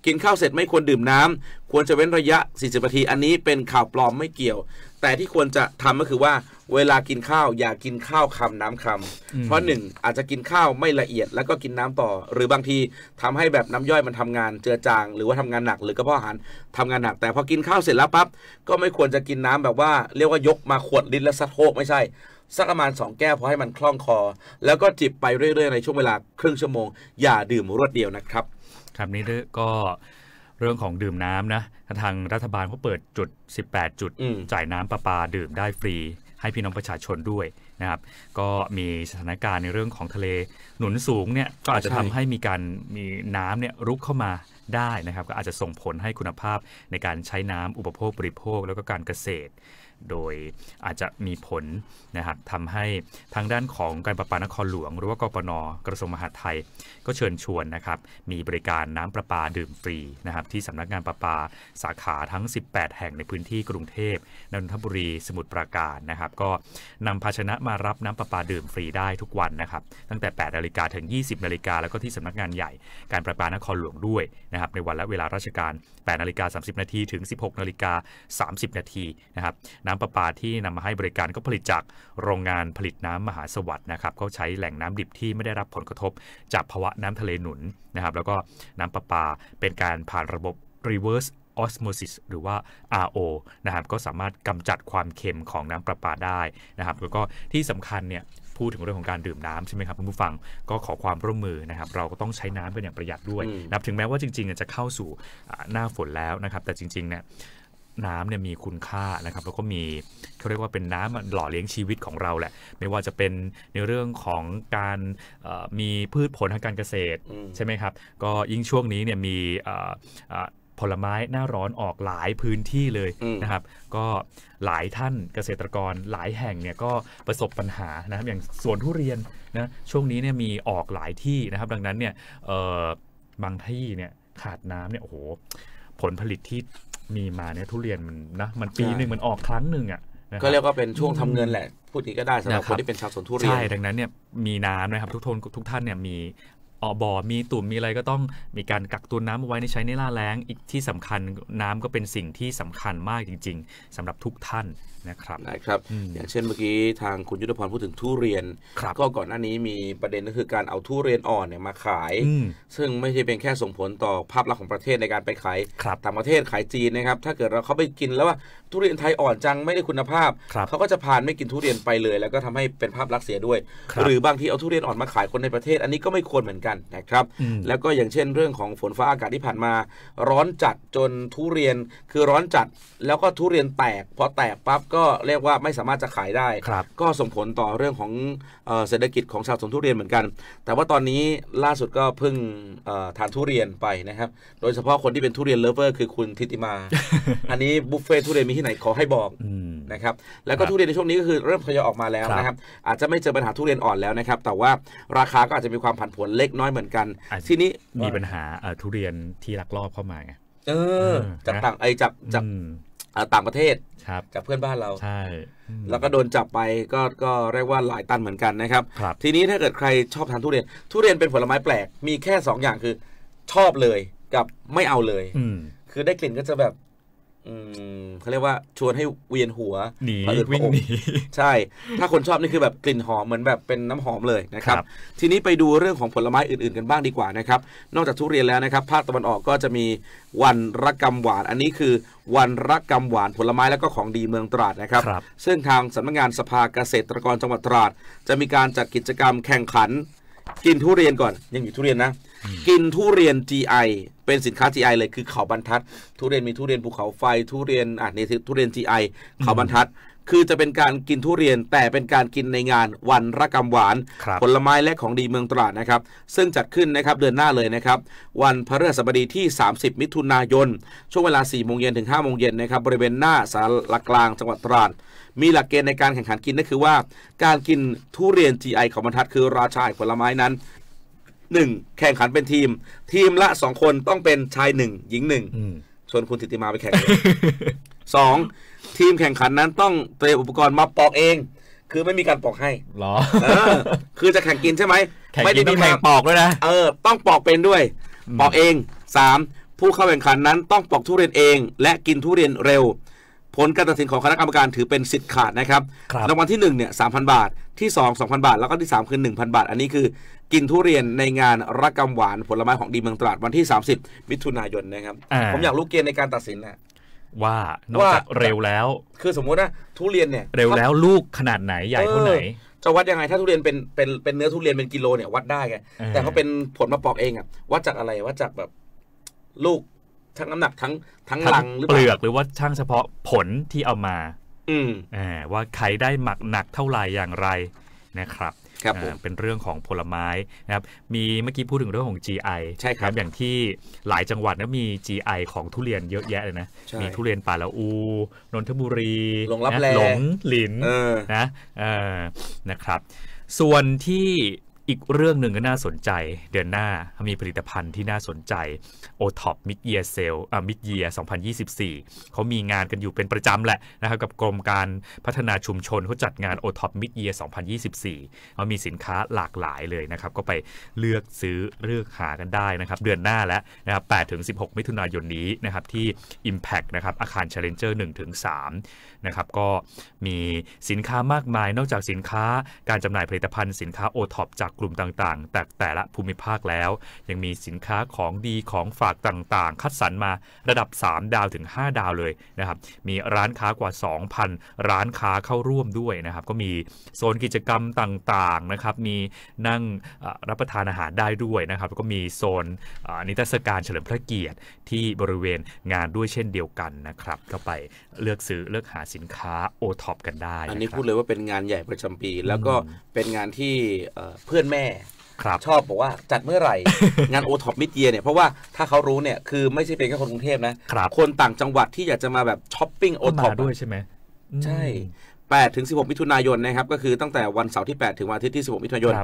กินข้าวเสร็จไม่ควรดื่มน้ำ ควรจะเว้นระยะ 40นาทีอันนี้เป็นข่าวปลอมไม่เกี่ยว แต่ที่ควรจะทำก็คือว่าเวลากินข้าวอย่ากินข้าวคำน้ำคำ เพราะหนึ่งอาจจะกินข้าวไม่ละเอียด แล้วก็กินน้ำต่อ หรือบางทีทำให้แบบน้ำย่อยมันทำงานเจือจาง หรือว่าทำงานหนักหรือกระเพาะอาหารทำงานหนัก แต่พอกินข้าวเสร็จแล้วปั๊บก็ไม่ควรจะกินน้ำแบบว่าเรียกว่ายกมาขวดลิ้นแล้วซัดโคกไม่ใช่ สักประมาณ 2 แก้วพอให้มันคล่องคอ แล้วก็จิบไปเรื่อยๆ ในช่วงเวลาครึ่งชั่วโมงอย่าดื่มรวดเดียวนะครับครับนี่ก็เรื่องของดื่มน้ำนะ ทางรัฐบาลเขาเปิดจุด 18 จุดจ่ายน้ำประปาดื่มได้ฟรี ให้พี่น้องประชาชนด้วยนะครับ ก็มีสถานการณ์ในเรื่องของทะเลหนุนสูงเนี่ย ก็อาจจะทำให้มีการมีน้ำเนี่ยรุกเข้ามาได้นะครับ ก็อาจจะส่งผลให้คุณภาพในการใช้น้ำอุปโภคบริโภคแล้วก็การเกษตรโดยอาจจะมีผลนะครับทำให้ทางด้านของการประปานครหลวง หรือว่ากปนกระทรวงมหาดไทย ก็เชิญชวนนะครับ มีบริการน้ำประปาดื่มฟรีนะครับที่สำนักงานประปาสาขาทั้ง 18 แห่งในพื้นที่กรุงเทพนนทบุรีสมุทรปราการนะครับ ก็นำภาชนะมารับน้ำประปาดื่มฟรีได้ทุกวันนะครับ ตั้งแต่ 8 นาฬิกาถึง 20 นาฬิกาแล้วก็ที่สำนักงานใหญ่ การประปานครหลวงด้วยนะครับ ในวันและเวลาราชการ 8 นาฬิกา 30 นาทีถึง 16 นาฬิกา 30 นาทีนะครับน้ำน้ำประปาที่นำมาให้บริการก็ผลิตจากโรงงานผลิตน้ำมหาสวัสด์นะครับเขาใช้แหล่งน้ำดิบที่ไม่ได้รับผลกระทบ จากภาวะน้ำทะเลหนุนนะครับ แล้วก็น้ำประปาเป็นการผ่านระบบ reverse osmosis หรือว่า RO นะครับ ก็สามารถกำจัดความเค็มของน้ำประปาได้นะครับ แล้วก็ที่สำคัญเนี่ยพูดถึงเรื่องของการดื่มน้ำใช่ไหมครับคุณผู้ฟังก็ขอความร่วมมือนะครับ เราก็ต้องใช้น้ำเป็นอย่างประหยัดด้วยนับถึงแม้ว่าจริงๆจะเข้าสู่หน้าฝนแล้วนะครับ แต่จริงๆเนี่ยน้ำเนี่ยมีคุณค่านะครับ แล้วก็มีเขาเรียกว่าเป็นน้ำหล่อเลี้ยงชีวิตของเราแหละไม่ว่าจะเป็นในเรื่องของการมีพืชผลทางการเกษตรใช่ไหมครับ ก็ยิ่งช่วงนี้เนี่ยมีผลไม้หน้าร้อนออกหลายพื้นที่เลยนะครับ ก็หลายท่านเกษตรกรหลายแห่งเนี่ยก็ประสบปัญหานะครับ อย่างสวนทุเรียนนะช่วงนี้เนี่ยมีออกหลายที่นะครับดังนั้นเนี่ยบางที่เนี่ยขาดน้ำเนี่ยโอ้โหผลผลิตที่มีมาเนี่ยทุเรียน มันนะมันปีหนึ่งมันออกครั้งหนึ่งอ่ะก็เรียกว่าเป็นช่วงทำเงินแหละพูดนี้ก็ได้สำหรับคนที่เป็นชาวสวนทุเรียนใช่ดังนั้นเนี่ยมีน้ำนะครับทุกทนทุกท่านเนี่ยมีอบ่อมีตุ่มมีอะไรก็ต้องมีการกักตุนน้ำเอาไว้ในใช้ในล่าแล้งอีกที่สำคัญน้ำก็เป็นสิ่งที่สำคัญมากจริง ๆ สำหรับทุกท่านนะครับนะครับอย่างเช่นเมื่อกี้ทางคุณยุทธพรพูดถึงทุเรียน ก็ก่อนหน้านี้มีประเด็นก็คือการเอาทุเรียนอ่อนเนี่ยมาขาย ซึ่งไม่ใช่เป็นแค่ส่งผลต่อภาพลักษณ์ของประเทศในการไปขายต่างประเทศขายจีนนะครับถ้าเกิดเราเขาไปกินแล้วว่าทุเรียนไทยอ่อนจังไม่ได้คุณภาพ เขาก็จะผ่านไม่กินทุเรียนไปเลย แล้วก็ทำให้เป็นภาพลักษณ์เสียด้วย หรือบางทีเอาทุเรียนอ่อนมาขายคนในประเทศอันนี้ก็ไม่ควรเหมือนกันนะครับแล้วก็อย่างเช่น เรื่องของฝนฟ้าอากาศที่ผ่านมา ร้อนจัดจนทุเรียนคือร้อนจัดแล้วก็ทุเรียนแตกพอแตกปั๊บก็เรียกว่าไม่สามารถจะขายได้ ก็ส่งผลต่อเรื่องของเศรษฐกิจของชาวสวนทุเรียนเหมือนกัน แต่ว่าตอนนี้ล่าสุดก็เพิ่งทานทุเรียนไปนะครับ โดยเฉพาะคนที่เป็นทุเรียนเลเวอร์ คือคุณทิติมา อันนี้บุฟเฟ่ทุเรียนมีที่ไหนขอให้บอกนะครับ แล้วก็ทุเรียนในช่วงนี้ก็คือเริ่มทยอยออกมาแล้วนะครับ อาจจะไม่เจอปัญหาทุเรียนอ่อนแล้วนะครับ แต่ว่าราคาก็อาจจะมีความผันผวนเล็กน้อยเหมือนกัน ทีนี้มีปัญหาทุเรียนที่ลักลอบเข้ามาไง เออจากต่างไอจากจากต่างประเทศครับกับเพื่อนบ้านเราใช่แล้วก็โดนจับไปก็ก็เรียกว่าหลายตันเหมือนกันนะครับรบทีนี้ถ้าเกิดใครชอบทานทุเรียน ทุเรียนเป็นผลไม้แปลก มีแค่2อย่างคือ ชอบเลยกับไม่เอาเลยคือได้กลิ่นก็จะแบบเขาเรียกว่า ชวนให้เวียนหัวหนีวิ่งหนีใช่ ถ้าคนชอบนี่คือแบบกลิ่นหอมเหมือนแบบเป็นน้ำหอมเลยนะครับ ทีนี้ไปดูเรื่องของผลไม้อื่นๆกันบ้างดีกว่านะครับนอกจากทุเรียนแล้วนะครับ ภาคตะวันออกก็จะมีวันรักกำหวาน อันนี้คือวันรักกำหวานผลไม้แล้วก็ของดีเมืองตราดนะครับรบซึ่งทางสำนักงงานสภาเกษตรกรจังหวัดตราด จะมีการจัดกิจกรรมแข่งขันกินทุเรียนก่อนยังอยู่ทุเรียนนะ กินทุเรียน GI เป็นสินค้า GI เลยคือเขาบรรทัด ทุเรียนมีทุเรียนภูเขาไฟทุเรียนอ่ะนี่ทุเรียน GI เขาบรรทัดคือจะเป็นการกินทุเรียนแต่เป็นการกินในงานวันระกำหวาน ผลไม้และของดีเมืองตราดนะครับ ซึ่งจัดขึ้นนะครับเดือนหน้าเลยนะครับ วันพฤหัสบดีที่ 30 มิถุนายน ช่วงเวลา4โมงเย็นถึง5โมงเย็นนะครับ บริเวณหน้าสารกลางจังหวัดตราด มีหลักเกณฑ์ในการแข่งขันกินนั่นคือว่า การกินทุเรียน GI ของบรรทัดคือราชาผลไม้นั้น 1. แข่งขันเป็นทีม ทีมละ 2 คนต้องเป็นชาย 1 หญิง1ชวนคุณติติมาไปแข่งสองทีมแข่งขันนั้น ต้องเตรียมอุปกรณ์มาปอกเอง คือไม่มีการปอกให้หรอคือจะแข่งกินใช่ไหมไม่ได้ต้องแข่งปอกด้วยนะเออต้องปอกเป็นด้วย ปอกเองสามผู้เข้าแข่งขันนั้นต้องปอกทุเรียนเองและกินทุเรียนเร็ว ผลการตัดสินของคณะกรรมการถือเป็นสิทธิ์ขาดนะครับรางวัลที่1เนี่ยสามพันบาทที่2 2,000 บาท แล้วก็ที่3คือ1,000 บาท อันนี้คือ กินทุเรียนในงานรักกำหวานผลไม้ของดีเมืองตราดวันที่ 30 มิถุนายนนะครับผมอยากรู้เกณฑ์ในการตัดสินนะว่านอกจากเร็วแล้ว คือสมมุตินะทุเรียนเนี่ย เร็วแล้วลูกขนาดไหนใหญ่เท่าไหนจะวัดยังไงถ้าทุเรียนเป็นเป็นเป็นเนื้อทุเรียนเป็นกิโลเนี่ยวัดได้ไง แต่เขาเป็นผลมาปอกเองอ่ะวัดจากอะไรวัดจากแบบ ลูกทั้งน้ำหนักทั้งทั้งลังหรือเปลือกหรือว่าช่างเฉพาะผลที่เอามา อืมอ่าว่าใครได้หมักหนักเท่าไหร่อย่างไรนะครับครับเป็นเรื่องของผลไม้นะครับมีเมื่อกี้พูดถึงเรื่องของ GI ใช่ครับอย่างที่หลายจังหวัดก็มี GI ของทุเรียนเยอะแยะเลยนะมีทุเรียนป่าละอู นนทบุรี หลงลับแลหลงหลินนะนะครับส่วนที่อีกเรื่องหนึ่งก็น่าสนใจเดือนหน้ามีผลิตภัณฑ์ที่น่าสนใจ o t o p Mid Year Sale อ่า Mid Year 2024 เขามีงานกันอยู่เป็นประจำแหละนะครับกับกรมการพัฒนาชุมชนเขาจัดงาน o t o p Mid Year 2024เขามีสินค้าหลากหลายเลยนะครับก็ไปเลือกซื้อเลือกหากันได้นะครับเดือนหน้าแล้วนะครับ8ถึง16 มิถุนายนนี้นะครับที่ Impact นะครับอาคาร Challenger 1ถึง3นะครับก็มีสินค้ามากมายนอกจากสินค้าการจำหน่ายผลิตภัณฑ์ สินค้า o t o p จากกลุ่ม ต่างๆแต่แต่ละภูมิภาคแล้ว ยังมีสินค้าของดีของฝากต่างๆ คัดสรรมาระดับ 3 ดาวถึง 5 ดาวเลยนะครับมีร้านค้ากว่า 2,000 ร้านค้าเข้าร่วมด้วยนะครับก็มีโซนกิจกรรมต่างๆนะครับมีนั่งรับประทานอาหารได้ด้วยนะครับก็มีโซนนิทรรศการเฉลิมพระเกียรติที่บริเวณงานด้วยเช่นเดียวกันนะครับก็ไปเลือกซื้อเลือกหาสินค้าโอท็อปกันได้ อันนี้พูดเลยว่าเป็นงานใหญ่ประจำปีแล้วก็เป็นงานที่เพื่อนอนแม่ครับชอบบอกว่าจัดเมื่อไหร่ งานโอท็อปมิดเยียเนี่ยเพราะว่า ถ้าเขารู้เนี่ย คือไม่ใช่เป็นแค่คนกรุงเทพนะ คนต่างจังหวัดที่อยากจะมาแบบช้อปปิ้งโอท็อปด้วยใช่ไหมใช่8 ถึง 16 มิถุนายนนะครับก็คือตั้งแต่วันเสาร์ที่ 8 ถึงวันอาทิตย์ที่16 มิถุนายน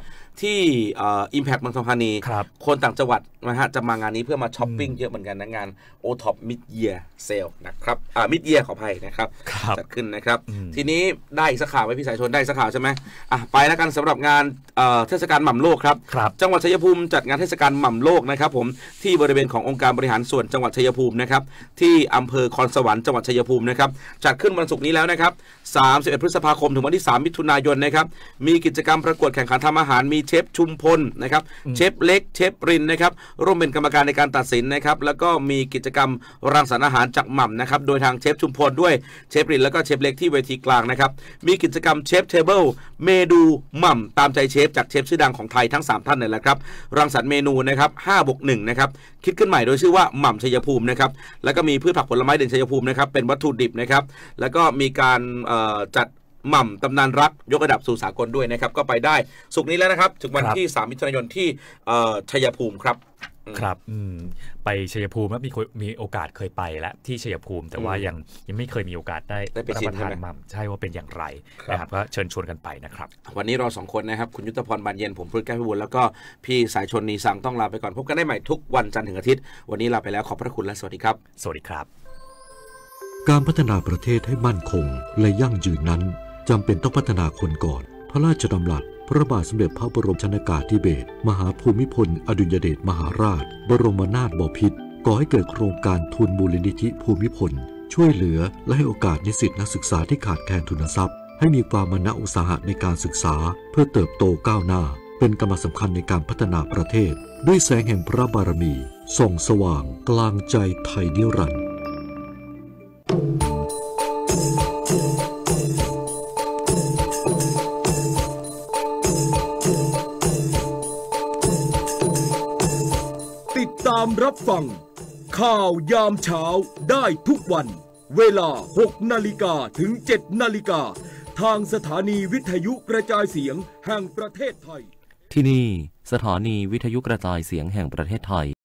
ที่อิมแพคบางสะพานีคคนต่างจังหวัดนะฮะจะมางานนี้เพื่อมาช้อปปิ้งเยอะเหมือนกันนะงานโอท็อปมิดเย s a เซลนะครับอ่ามิดเยียขออภัยนะครับจัดขึ้นนะครับ ทีนี้ได้สักข่าวไว้พี่สายชนได้สักข่าวใช่ไหมอ่ะไปแล้วกันสำหรับงานเทศกาลหม่ำโลกครับ จังหวัดชัยภูมิจัดงานเทศกาลหม่ำโลกนะครับผมที่บริเวณขององค์การบริหารส่วนจังหวัดชัยภูมินะครับ ที่อำเภอคอนสวรรค์จังหวัดชัยภูมินะครับจัดขึ้นวันศุกร์นี้แล้วนะครับ3 31พฤษภาคมถึงวันที่ 3 มิถุนายนนะครับมีกิจกรรมประกวดแข่งขันทำอาหารมีเชฟชุมพลนะครับเชฟเล็กเชฟรินนะครับร่วมเป็นกรรมการในการตัดสินนะครับแล้วก็มีกิจกรรมรังสรรค์อาหารจากหม่ำนะครับโดยทางเชฟชุมพลด้วยเชฟรินแล้วก็เชฟเล็กที่เวทีกลางนะครับมีกิจกรรมเชฟเทเบิลเมนูหม่ำตามใจเชฟจากเชฟชื่อดังของไทยทั้ง3ท่านเลยแหละครับรังสรรค์เมนูนะครับ5บวก1นะครับคิดขึ้นใหม่โดยชื่อว่าหม่ำชัยภูมินะครับแล้วก็มีพืชผักผลไม้เด่นชัยภูมินะครับเป็นวัตถุดิบนะครับแล้วก็มีการจัดหม่ำตำนานรักยกระดับสู่สากลด้วยนะครับ ก็ไปได้สุกนี้แล้วนะครับถึงวันที่3มิถุนายนที่ชัยภูมิครับครับไปชัยภูมิมีมีโอกาสเคยไป แล้วที่ชัยภูมิ แต่ว่ายังยังไม่เคยมีโอกาสได้ไดรับประทานมัมใช่ว่าเป็นอย่างไรนะครับก็เชิญชวนกันไปนะครับ วันนี้เราสองคนนะครับ คุณยุทธพรบานเย็นผมพุกแก้วพิบูลแล้วก็ พี่สายชนนีสังต้องลาไปก่อนพบกันได้ใหม่ทุกวันจันทร์ถึงอาทิตย์ วันนี้ลาไปแล้วขอบพระคุณและสวัสดีครับ สวัสดีครับ การพัฒนาประเทศให้มั่นคงและยั่งยืนนั้นจำเป็นต้องพัฒนาคนก่อน พระราชดำรัส พระบาทสมเด็จพระบรมชนากาธิเบศร มหาภูมิพล อดุลยเดชมหาราช บรมนาถบพิตรก่อให้เกิดโครงการทุนมูลนิธิภูมิพล ช่วยเหลือ และให้โอกาสนิสิตนักศึกษาที่ขาดแคลนทุนทรัพย์ ให้มีความมณอุตสาหะในการศึกษา เพื่อเติบโตก้าวหน้า เป็นกำลังสำคัญในการพัฒนาประเทศ ด้วยแสงแห่งพระบารมีส่องสว่าง กลางใจไทยนิรันดร์ามรับฟังข่าวยามเช้าได้ทุกวัน เวลา6นาฬิกาถึง7นาฬิกาทางสถานีวิทยุกระจายเสียงแห่งประเทศไทย ที่นี่สถานีวิทยุกระจายเสียงแห่งประเทศไทย